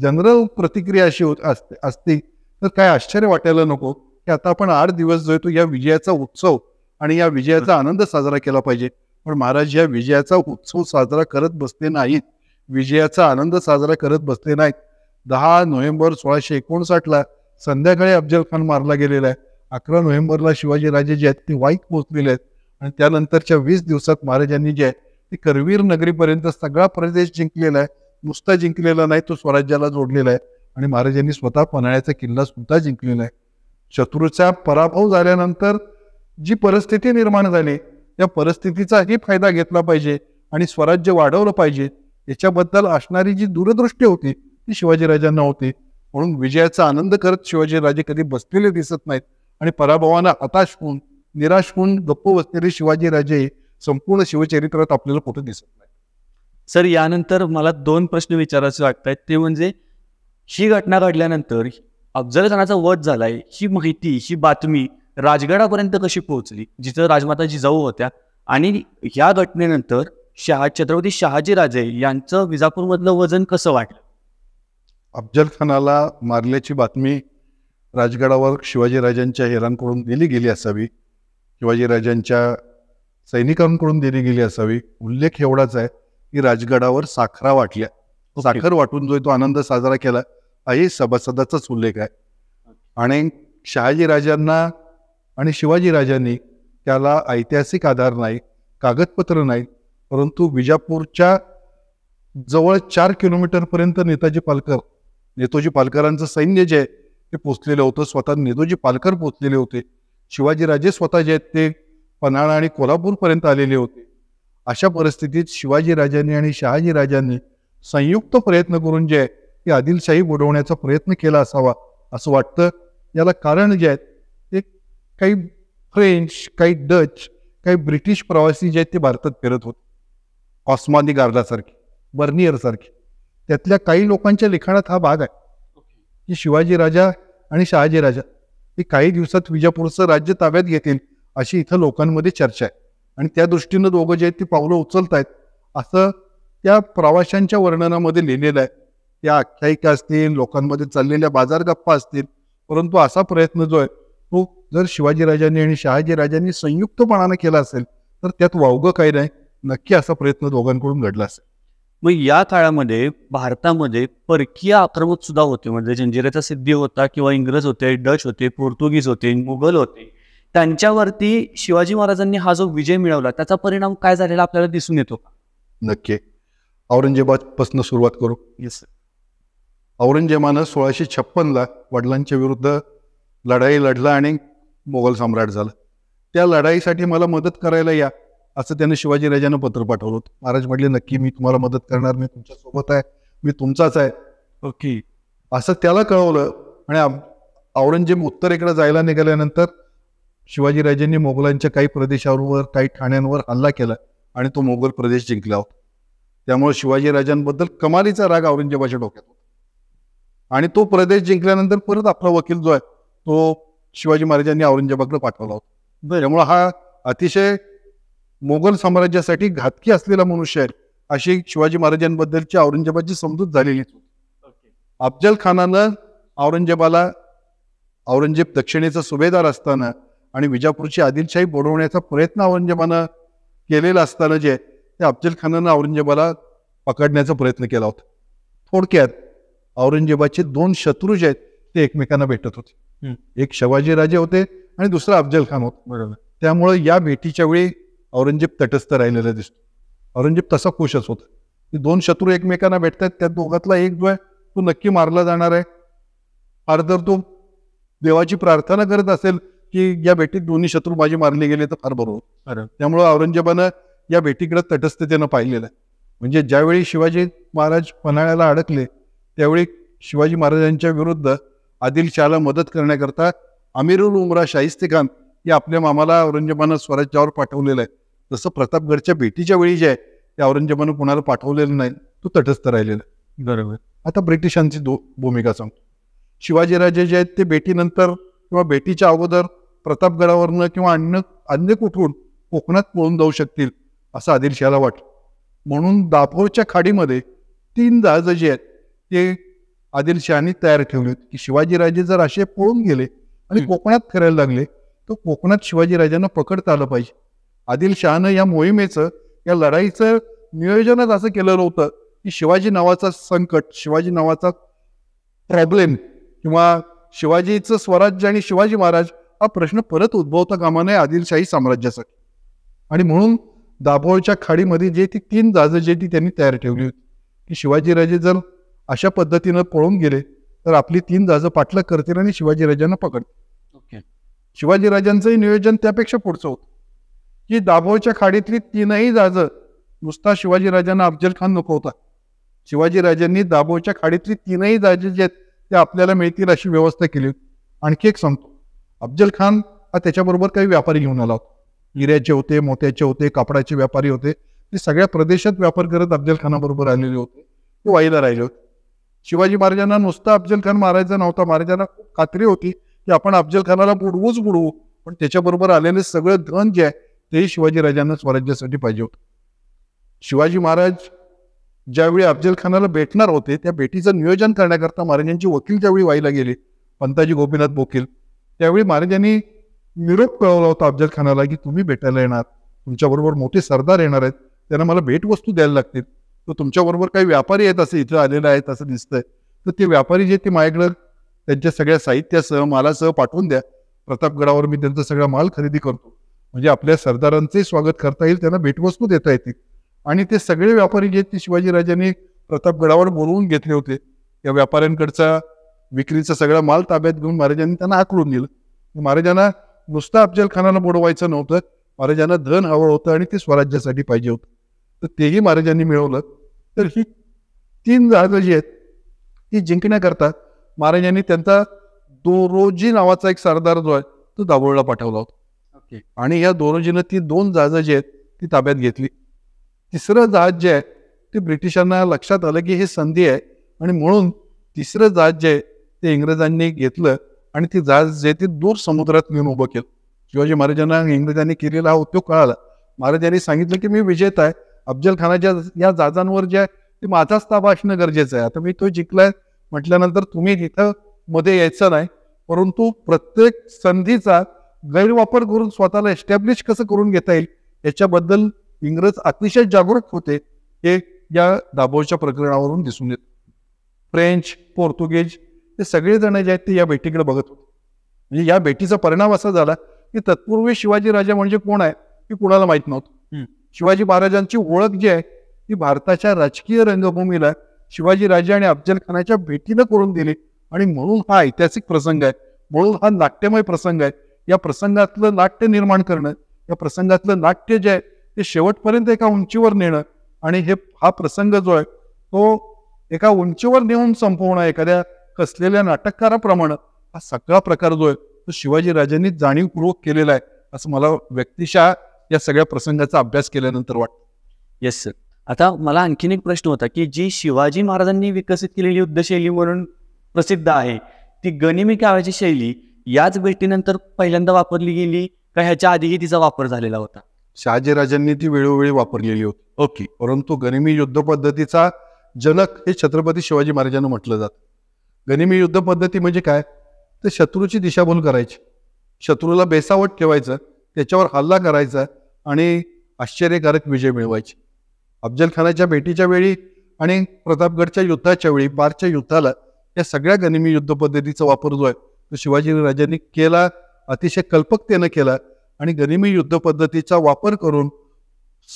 जनरल प्रतिक्रिया अशी होत असते असती तर काय आश्चर्य वाटायला नको की आता आपण आठ दिवस जो आहे तो या विजयाचा उत्सव आणि या विजयाचा आनंद साजरा केला पाहिजे पण महाराज या विजयाचा उत्सव साजरा करत बसले नाहीत विजयाचा आनंद साजरा करत बसले नाहीत दहा नोव्हेंबर सोळाशे एकोणसाठला संध्याकाळी अफजल खान मारला गेलेला आहे अकरा नोव्हेंबरला शिवाजीराजे जे आहेत ते वाईट पोहोचलेले आहेत आणि त्यानंतरच्या वीस दिवसात महाराजांनी जे आहे ते करवीर नगरीपर्यंत सगळा प्रदेश जिंकलेला आहे नुसता जिंकलेला नाही तो स्वराज्याला जोडलेला आहे आणि महाराजांनी स्वतः पन्हाळ्याचा किल्ला सुद्धा जिंकलेला आहे शत्रूचा पराभव झाल्यानंतर जी परिस्थिती निर्माण झाली त्या परिस्थितीचाही फायदा घेतला पाहिजे आणि स्वराज्य वाढवलं पाहिजे याच्याबद्दल असणारी जी दूरदृष्टी होती ती शिवाजीराजांना होती म्हणून विजयाचा आनंद करत शिवाजीराजे कधी बसलेले दिसत नाहीत आणि पराभवानं हताश होऊन निराश होऊन गप्प बसलेले शिवाजीराजे संपूर्ण शिवचरित्रात आपल्याला फोटो दिसत सर यानंतर मला दोन प्रश्न विचारायचे लागत आहेत ते म्हणजे ही घटना घडल्यानंतर अफजल खानाचा वध झालाय ही माहिती ही बातमी राजगडापर्यंत कशी पोहोचली जिथं राजमाता जिजाऊ होत्या आणि या घटनेनंतर शहा छत्रपती शहाजीराजे यांचं विजापूरमधलं वजन कसं वाटलं अफजल खानाला मारल्याची बातमी राजगडावर शिवाजीराजांच्या हेरांकडून दिली गेली असावी शिवाजीराजांच्या सैनिकांकडून दिली गेली असावी उल्लेख एवढाच आहे की राजगडावर साखरा वाटल्या साखर वाटून जो तो आनंद साजरा केला हाही सभासदाचाच उल्लेख आहे आणि शहाजी राजांना आणि शिवाजी राजांनी त्याला ऐतिहासिक आधार नाही कागदपत्र नाही परंतु विजापूरच्या जवळ चार किलोमीटरपर्यंत नेताजी पालकर नेतोजी पालकरांचं सैन्य जे आहे ते पोचलेलं होतं स्वतः नेतोजी पालकर पोचलेले होते शिवाजीराजे स्वतः जे आहेत ते पन्हाळा आणि कोल्हापूरपर्यंत आलेले होते अशा परिस्थितीत शिवाजीराजांनी आणि शहाजीराजांनी संयुक्त प्रयत्न करून जे आहे आदिलशाही बुडवण्याचा प्रयत्न केला असावा असं वाटतं याला कारण जे आहेत ते काही फ्रेंच काही डच काही ब्रिटिश प्रवासी जे आहेत ते भारतात फिरत होते ऑस्मानी गार्डासारखे बर्नियरसारखे त्यातल्या काही लोकांच्या लिखाणात हा भाग आहे की शिवाजीराजा आणि शहाजीराजा हे काही दिवसात विजापूरचं राज्य ताब्यात घेतील अशी इथं लोकांमध्ये चर्चा आहे आणि त्या दृष्टीनं दोघं जे आहेत ती पावलं उचलत आहेत असं त्या प्रवाशांच्या वर्णनामध्ये लिहिलेलं आहे त्या आख्यायिका असतील लोकांमध्ये चाललेल्या बाजार गप्पा असतील परंतु असा प्रयत्न जो आहे तो जर शिवाजीराजांनी आणि शहाजीराजांनी संयुक्तपणानं केला असेल तर त्यात वावगं काही नाही नक्की असा प्रयत्न दोघांकडून घडला असेल मग या काळामध्ये भारतामध्ये परकीय आक्रमक सुद्धा होते म्हणजे जंजिराचा सिद्धी होता किंवा इंग्रज होते डच होते पोर्तुगीज होते मुघल होते त्यांच्यावरती शिवाजी महाराजांनी हा जो विजय मिळवला त्याचा परिणाम काय झालेला आपल्याला दिसून येतो नक्की औरंगजेबापासून सुरुवात करू येस औरंगजेबानं सोळाशे छप्पनला वडिलांच्या विरुद्ध लढाई लढला आणि मोगल सम्राट झाला त्या लढाईसाठी मला मदत करायला या असं त्यानं शिवाजीराजांना पत्र पाठवलं होतं महाराज म्हटले नक्की मी तुम्हाला मदत करणार मी तुमच्या सोबत आहे मी तुमचाच आहे ओके असं त्याला कळवलं आणि औरंगजेब उत्तरेकडे जायला निघाल्यानंतर शिवाजीराजांनी मोगलांच्या काही प्रदेशांवर काही ठाण्यांवर हल्ला केला आणि तो मोगल प्रदेश जिंकला होता त्यामुळे शिवाजीराजांबद्दल कमालीचा राग औरंगजेबाच्या डोक्यात होता आणि तो प्रदेश जिंकल्यानंतर परत आपला वकील जो आहे तो शिवाजी महाराजांनी औरंगजेबाकडे पाठवला होता त्यामुळे हा अतिशय मोगल साम्राज्यासाठी घातकी असलेला मनुष्य आहे अशी शिवाजी महाराजांबद्दलची औरंगजेबाची समजूत झालेली होती अफजल खानानं औरंगजेबाला औरंगजेब दक्षिणेचा सुभेदार असताना आणि विजापूरची आदिलशाही बोडवण्याचा प्रयत्न औरंगजेबानं केलेला असताना जे ते अफजल खानानं औरंगजेबाला पकडण्याचा प्रयत्न केला होता थोडक्यात औरंगजेबाचे दोन शत्रू जे आहेत ते एकमेकांना भेटत होते एक शिवाजीराजे होते आणि दुसरा अफजल खान होता त्यामुळे या भेटीच्या वेळी औरंगजेब तटस्थ राहिलेला दिसतो औरंगजेब तसा खुशच होता की दोन शत्रू एकमेकांना भेटतात त्या दोघातला एक जो आहे तो नक्की मारला जाणार आहे फार जर तो देवाची प्रार्थना करत असेल की या भेटीत दोन्ही शत्रू माझे मारले गेले तर फार बरोबर त्यामुळे औरंगजेबानं या भेटीकडे तटस्थतेनं पाहिलेलं आहे म्हणजे ज्यावेळी शिवाजी महाराज पन्हाळ्याला अडकले त्यावेळी शिवाजी महाराजांच्या विरुद्ध आदिलशहाला मदत करण्याकरता उल उमरा शाहिस्ते खान हे आपल्या मामाला औरंगजेबानं स्वराज्यावर पाठवलेलं आहे जसं प्रतापगडच्या भेटीच्या वेळी जे आहे ते औरंगजेबानं कुणाला पाठवलेलं नाही तो तटस्थ राहिलेला बरोबर आता ब्रिटिशांची दो भूमिका सांगतो शिवाजीराजे जे आहेत ते बेटीनंतर किंवा बेटीच्या अगोदर प्रतापगडावरनं किंवा अन्य अन्य कुठून कोकणात पळून जाऊ शकतील असं आदिलशहाला वाटलं म्हणून दाभोळच्या खाडीमध्ये तीन जहाजं जे आहेत ते आदिलशहानी तयार ठेवले होते की शिवाजीराजे जर असे पळून गेले आणि कोकणात फिरायला लागले तर कोकणात शिवाजीराजांना पकडता आलं पाहिजे आदिलशहानं या मोहिमेचं या लढाईचं नियोजनच असं केलेलं होतं की शिवाजी नावाचा संकट शिवाजी नावाचा प्रॉब्लेम किंवा शिवाजीचं स्वराज्य आणि शिवाजी महाराज हा प्रश्न परत उद्भवता कामा नये आदिलशाही साम्राज्यासाठी आणि म्हणून दाभोळच्या खाडीमध्ये जे ती तीन जाजं जे ती त्यांनी तयार ठेवली होती की शिवाजीराजे जर अशा पद्धतीनं पळून गेले तर आपली तीन जाजं पाठलाग करतील आणि शिवाजीराजांना पकडतील okay. शिवाजीराजांचंही नियोजन त्यापेक्षा पुढचं होतं की दाभोळच्या खाडीतली तीनही जाजं नुसता शिवाजीराजांना अफजल खान नको होता शिवाजीराजांनी दाभोळच्या खाडीतली तीनही जाजे जे आहेत ते आपल्याला मिळतील अशी व्यवस्था केली होती आणखी एक सांगतो अफजल खान त्याच्याबरोबर काही व्यापारी घेऊन आला होता हिऱ्याचे होते मोत्याचे होते कापडाचे व्यापारी होते ते सगळ्या प्रदेशात व्यापार करत अफजल खानाबरोबर आलेले होते ते वाईला राहिले होते शिवाजी महाराजांना नुसता अफजल खान मारायचा नव्हता महाराजांना खूप खात्री होती की आपण अफजल खानाला बुडवूच बुडवू पण त्याच्याबरोबर आलेले सगळं धन जे आहे तेही शिवाजीराजांना स्वराज्यासाठी पाहिजे होत शिवाजी महाराज ज्यावेळी अफजल खानाला भेटणार होते त्या भेटीचं नियोजन करण्याकरता महाराजांची वकील त्यावेळी वाईला गेले पंताजी गोपीनाथ बोकील त्यावेळी महाराजांनी निरोप कळवला होता अफजल खानाला की तुम्ही भेटायला येणार तुमच्याबरोबर मोठे सरदार येणार आहेत त्यांना मला भेटवस्तू द्यायला लागतील तर तुमच्याबरोबर काही व्यापारी आहेत असे इथं आलेले आहेत असं दिसतंय तर ते व्यापारी जे ते माझ्याकडं त्यांच्या सगळ्या साहित्यासह मालासह पाठवून द्या प्रतापगडावर मी त्यांचा सगळा माल खरेदी करतो म्हणजे आपल्या सरदारांचे स्वागत करता येईल त्यांना भेटवस्तू देता येतील आणि ते सगळे व्यापारी जे ते शिवाजीराजांनी प्रतापगडावर बोलवून घेतले होते या व्यापाऱ्यांकडचा विक्रीचा सगळा माल ताब्यात घेऊन महाराजांनी त्यांना आकडून दिलं महाराजांना नुसतं अफजल खानाला बोडवायचं नव्हतं महाराजांना धन हवं होतं आणि ते स्वराज्यासाठी पाहिजे होतं तर तेही महाराजांनी मिळवलं तर ही तीन जहाजं जी आहेत ती जिंकण्याकरता महाराजांनी त्यांचा दोरोजी नावाचा एक सरदार जो आहे तो दाभोळला पाठवला होता आणि या दोरोजीनं ती दोन जहाजं जी आहेत ती ताब्यात घेतली तिसरं जहाज जे आहे ते ब्रिटिशांना लक्षात आलं की हे संधी आहे आणि म्हणून तिसरं जहाज जे आहे ते इंग्रजांनी घेतलं आणि ती जहाज जे दूर समुद्रात नेऊन उभं केलं शिवाजी महाराजांना इंग्रजांनी केलेला हा उद्योग कळाला महाराजांनी सांगितलं की मी विजेता आहे अफजल खानाच्या या जहाजांवर जे आहे ते माझाच ताबा असणं गरजेचं आहे आता मी तो जिंकलाय म्हटल्यानंतर तुम्ही तिथं मध्ये यायचं नाही परंतु प्रत्येक संधीचा गैरवापर करून स्वतःला एस्टॅब्लिश कसं करून घेता येईल याच्याबद्दल इंग्रज अतिशय जागरूक होते हे या दाभोळच्या प्रकरणावरून दिसून येत फ्रेंच पोर्तुगीज ते सगळेजण जे आहेत ते या भेटीकडे बघत होते म्हणजे या भेटीचा परिणाम असा झाला की तत्पूर्वी शिवाजी राजा म्हणजे कोण आहे हे कोणाला माहीत नव्हतं शिवाजी महाराजांची ओळख जी आहे ती भारताच्या राजकीय रंगभूमीला शिवाजी राजे आणि अफजल खानाच्या भेटीनं करून दिली आणि म्हणून हा ऐतिहासिक प्रसंग आहे म्हणून हा नाट्यमय प्रसंग आहे या प्रसंगातलं नाट्य निर्माण करणं या प्रसंगातलं नाट्य जे आहे ते शेवटपर्यंत एका उंचीवर नेणं आणि हे हा प्रसंग जो आहे तो एका उंचीवर नेऊन संपवणं एखाद्या कसलेल्या नाटककाराप्रमाणे हा सगळा प्रकार जो आहे तो शिवाजीराजांनी जाणीवपूर्वक केलेला आहे असं मला व्यक्तिशः या सगळ्या प्रसंगाचा अभ्यास केल्यानंतर वाटतं येस सर आता मला आणखीन एक प्रश्न होता की जी शिवाजी महाराजांनी विकसित केलेली युद्धशैली म्हणून प्रसिद्ध आहे ती गनिमी काव्याची शैली याच भेटीनंतर पहिल्यांदा वापरली गेली का ह्याच्या आधीही तिचा वापर झालेला होता शहाजीराजांनी ती वेळोवेळी वापरलेली होती ओके परंतु गनिमी युद्ध पद्धतीचा जनक हे छत्रपती शिवाजी महाराजांना म्हटलं जातं गनिमी युद्ध पद्धती म्हणजे काय तर शत्रूची दिशाभूल करायची शत्रूला बेसावट ठेवायचं त्याच्यावर हल्ला करायचा आणि आश्चर्यकारक विजय मिळवायचे अफजलखानाच्या भेटीच्या वेळी आणि प्रतापगडच्या युद्धाच्या वेळी बारच्या युद्धाला या सगळ्या गनिमी युद्ध पद्धतीचा वापर जो आहे तो शिवाजी महाराजांनी केला अतिशय कल्पकतेनं केला आणि गनिमी युद्ध पद्धतीचा वापर करून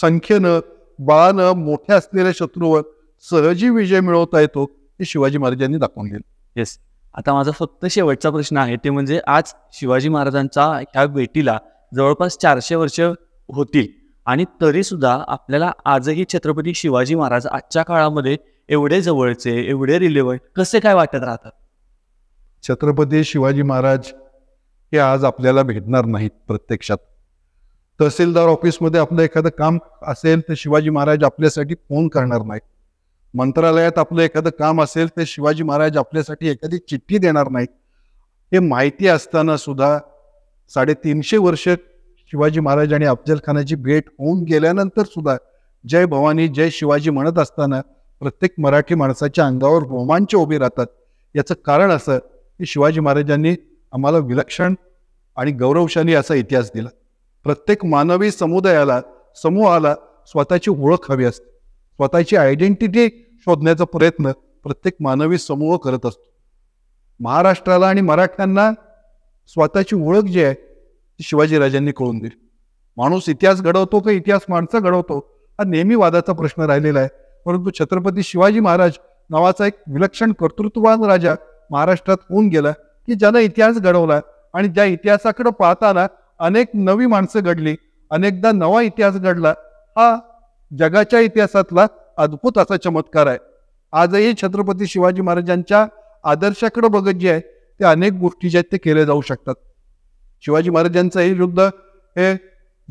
संख्येनं बाळानं मोठ्या असलेल्या शत्रूवर सहजी विजय मिळवता येतो हे शिवाजी महाराजांनी दाखवून दिलं येस आता माझा फक्त शेवटचा प्रश्न आहे ते म्हणजे आज शिवाजी महाराजांचा ह्या भेटीला जवळपास चारशे वर्ष होतील आणि तरी सुद्धा आपल्याला आजही छत्रपती शिवाजी महाराज आजच्या काळामध्ये एवढे जवळचे एवढे रिलेवंट कसे काय वाटत राहतात छत्रपती शिवाजी महाराज हे आज आपल्याला भेटणार नाहीत प्रत्यक्षात तहसीलदार ऑफिसमध्ये आपलं एखादं काम असेल तर शिवाजी महाराज आपल्यासाठी फोन करणार नाहीत मंत्रालयात आपलं एखादं काम असेल तर शिवाजी महाराज आपल्यासाठी एखादी चिठ्ठी देणार नाहीत हे माहिती असताना सुद्धा साडेतीनशे वर्ष शिवाजी महाराज आणि अफजलखानाची भेट होऊन गेल्यानंतर सुद्धा जय भवानी जय शिवाजी म्हणत असताना प्रत्येक मराठी माणसाच्या अंगावर रोमांच उभे राहतात याचं कारण असं की शिवाजी महाराजांनी आम्हाला विलक्षण आणि गौरवशाली असा इतिहास दिला प्रत्येक मानवी समुदायाला समूहाला स्वतःची ओळख हवी असते स्वतःची आयडेंटिटी शोधण्याचा प्रयत्न प्रत्येक मानवी समूह करत असतो महाराष्ट्राला आणि मराठ्यांना स्वतःची ओळख जी आहे ती शिवाजीराजांनी कळून दिली माणूस इतिहास घडवतो का इतिहास माणसं घडवतो हा नेहमी वादाचा प्रश्न राहिलेला आहे परंतु छत्रपती शिवाजी महाराज नावाचा एक विलक्षण कर्तृत्ववान राजा महाराष्ट्रात होऊन गेला की ज्यानं इतिहास घडवला आणि ज्या इतिहासाकडे पाहताना अनेक नवी माणसं घडली अनेकदा नवा इतिहास घडला हा जगाच्या इतिहासातला अद्भुत असा चमत्कार आहे आजही छत्रपती शिवाजी महाराजांच्या आदर्शाकडे बघत जे आहे ते अनेक गोष्टी ज्या आहेत ते केल्या जाऊ शकतात शिवाजी महाराजांचं हे युद्ध हे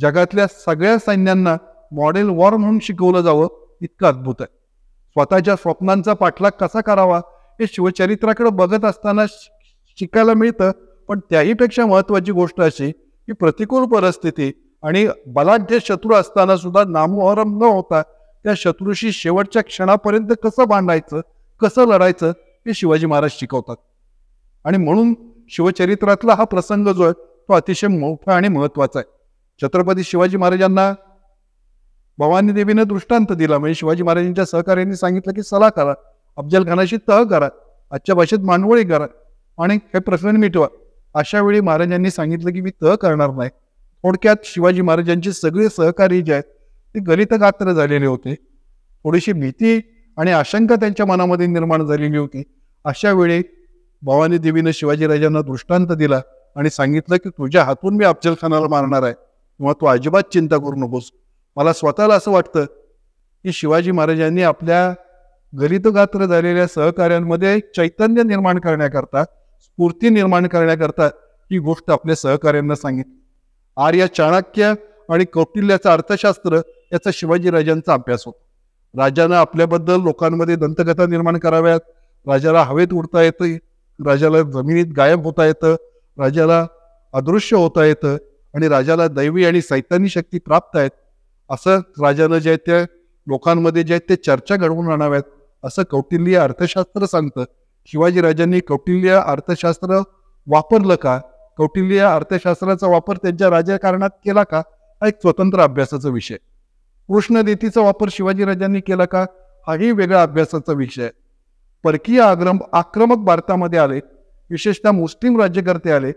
जगातल्या सगळ्या सैन्यांना मॉडेल वॉर म्हणून शिकवलं जावं इतकं अद्भुत आहे स्वतःच्या स्वप्नांचा पाठलाग कसा करावा हे शिवचरित्राकडे बघत असताना शिकायला मिळतं पण त्याहीपेक्षा महत्त्वाची गोष्ट अशी की प्रतिकूल परिस्थिती आणि बलाढ्य शत्रू असताना सुद्धा नामोहरम न होता त्या शत्रूशी शेवटच्या क्षणापर्यंत कसं भांडायचं कसं लढायचं हे शिवाजी महाराज शिकवतात आणि म्हणून शिवचरित्रातला हा प्रसंग जो आहे तो अतिशय मोठा आणि महत्वाचा आहे छत्रपती शिवाजी महाराजांना भवानी देवीनं दृष्टांत दिला म्हणजे शिवाजी महाराजांच्या सहकार्यांनी सांगितलं की सलाह करा अफजल खानाशी तह करा आजच्या भाषेत मांडवळी करा आणि हे प्रश्न मिटवा अशा वेळी महाराजांनी सांगितलं की मी तह करणार नाही थोडक्यात शिवाजी महाराजांचे सगळे सहकारी जे आहेत ते गलितगात्र गात्र झालेले होते थोडीशी भीती आणि आशंका त्यांच्या मनामध्ये निर्माण झालेली होती अशा वेळी भवानी देवीनं शिवाजीराजांना दृष्टांत दिला आणि सांगितलं की तुझ्या हातून मी अफजलखानाला मारणार आहे किंवा तू अजिबात चिंता करू नकोस मला स्वतःला असं वाटतं की शिवाजी महाराजांनी आपल्या गलितगात्र झालेल्या सहकार्यांमध्ये चैतन्य निर्माण करण्याकरता स्फूर्ती निर्माण करण्याकरता ही गोष्ट आपल्या सहकार्यांना सांगितली आर्य चाणक्य आणि कौटिल्याचं अर्थशास्त्र याचा शिवाजीराजांचा अभ्यास होता राजानं आपल्याबद्दल लोकांमध्ये दंतकथा निर्माण कराव्यात राजाला हवेत उडता येतं राजाला जमिनीत गायब होता येतं राजाला अदृश्य होता येतं आणि राजाला दैवी आणि सैतानी शक्ती प्राप्त आहेत असं राजानं जे त्या लोकांमध्ये जे आहेत ते चर्चा घडवून आणाव्यात असं कौटिल्य अर्थशास्त्र सांगतं शिवाजीराजांनी कौटिल्य अर्थशास्त्र वापरलं का कौटिल्य अर्थशास्त्राचा वापर त्यांच्या राजकारणात केला का हा एक स्वतंत्र अभ्यासाचा विषय कृष्णदेतीचा वापर शिवाजीराजांनी केला का हाही वेगळा अभ्यासाचा विषय परकीय आग्रम आक्रमक भारतामध्ये आले विशेषतः मुस्लिम राज्यकर्ते आले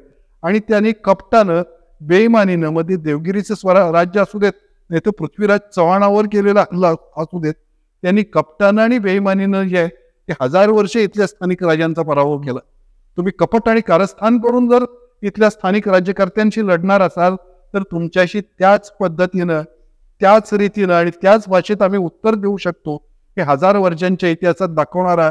आणि त्यांनी कपटानं बेईमानीनं मध्ये देवगिरीचं स्वरा राज्य असू देत नाही तर पृथ्वीराज चव्हाणावर केलेला हल्ला असू देत त्यांनी कपटानं आणि बेईमानीनं जे आहे ते हजार वर्षे इथल्या स्थानिक राजांचा पराभव केला तुम्ही कपट आणि कारस्थान करून जर इथल्या स्थानिक राज्यकर्त्यांशी लढणार असाल तर तुमच्याशी त्याच पद्धतीनं त्याच रीतीनं आणि त्याच भाषेत आम्ही उत्तर देऊ शकतो हे हजार वर्षांच्या इतिहासात दाखवणारा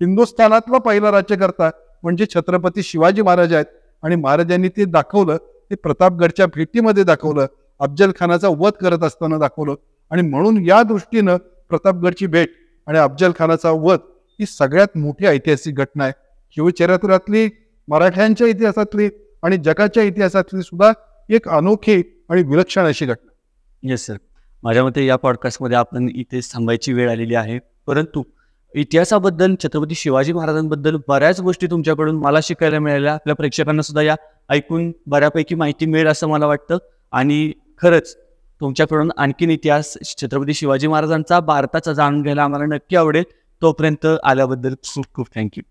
हिंदुस्थानातला पहिला राज्यकर्ता म्हणजे छत्रपती शिवाजी महाराज आहेत आणि महाराजांनी ते दाखवलं ते प्रतापगडच्या भेटीमध्ये दाखवलं अफजल खानाचा वध करत असताना दाखवलं आणि म्हणून या दृष्टीनं प्रतापगडची भेट आणि अफजल खानाचा वध ही सगळ्यात मोठी ऐतिहासिक घटना आहे शिवचरित्रातली मराठ्यांच्या इतिहासातली आणि जगाच्या इतिहासातली सुद्धा एक अनोखे आणि विलक्षण अशी घटना येस सर माझ्या मते या पॉडकास्टमध्ये आपण इथे थांबायची वेळ आलेली आहे परंतु इतिहासाबद्दल छत्रपती शिवाजी महाराजांबद्दल बऱ्याच गोष्टी तुमच्याकडून मला शिकायला मिळाल्या आपल्या प्रेक्षकांना सुद्धा या ऐकून बऱ्यापैकी माहिती मिळेल असं मला वाटतं आणि खरंच तुमच्याकडून आणखीन इतिहास छत्रपती शिवाजी महाराजांचा भारताचा जाणून घ्यायला आम्हाला नक्की आवडेल तोपर्यंत आल्याबद्दल खूप खूप थँक्यू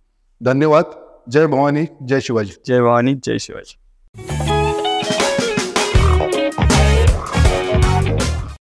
धन्यवाद जय भवानी जय शिवाजी जय भवानी जय शिवाजी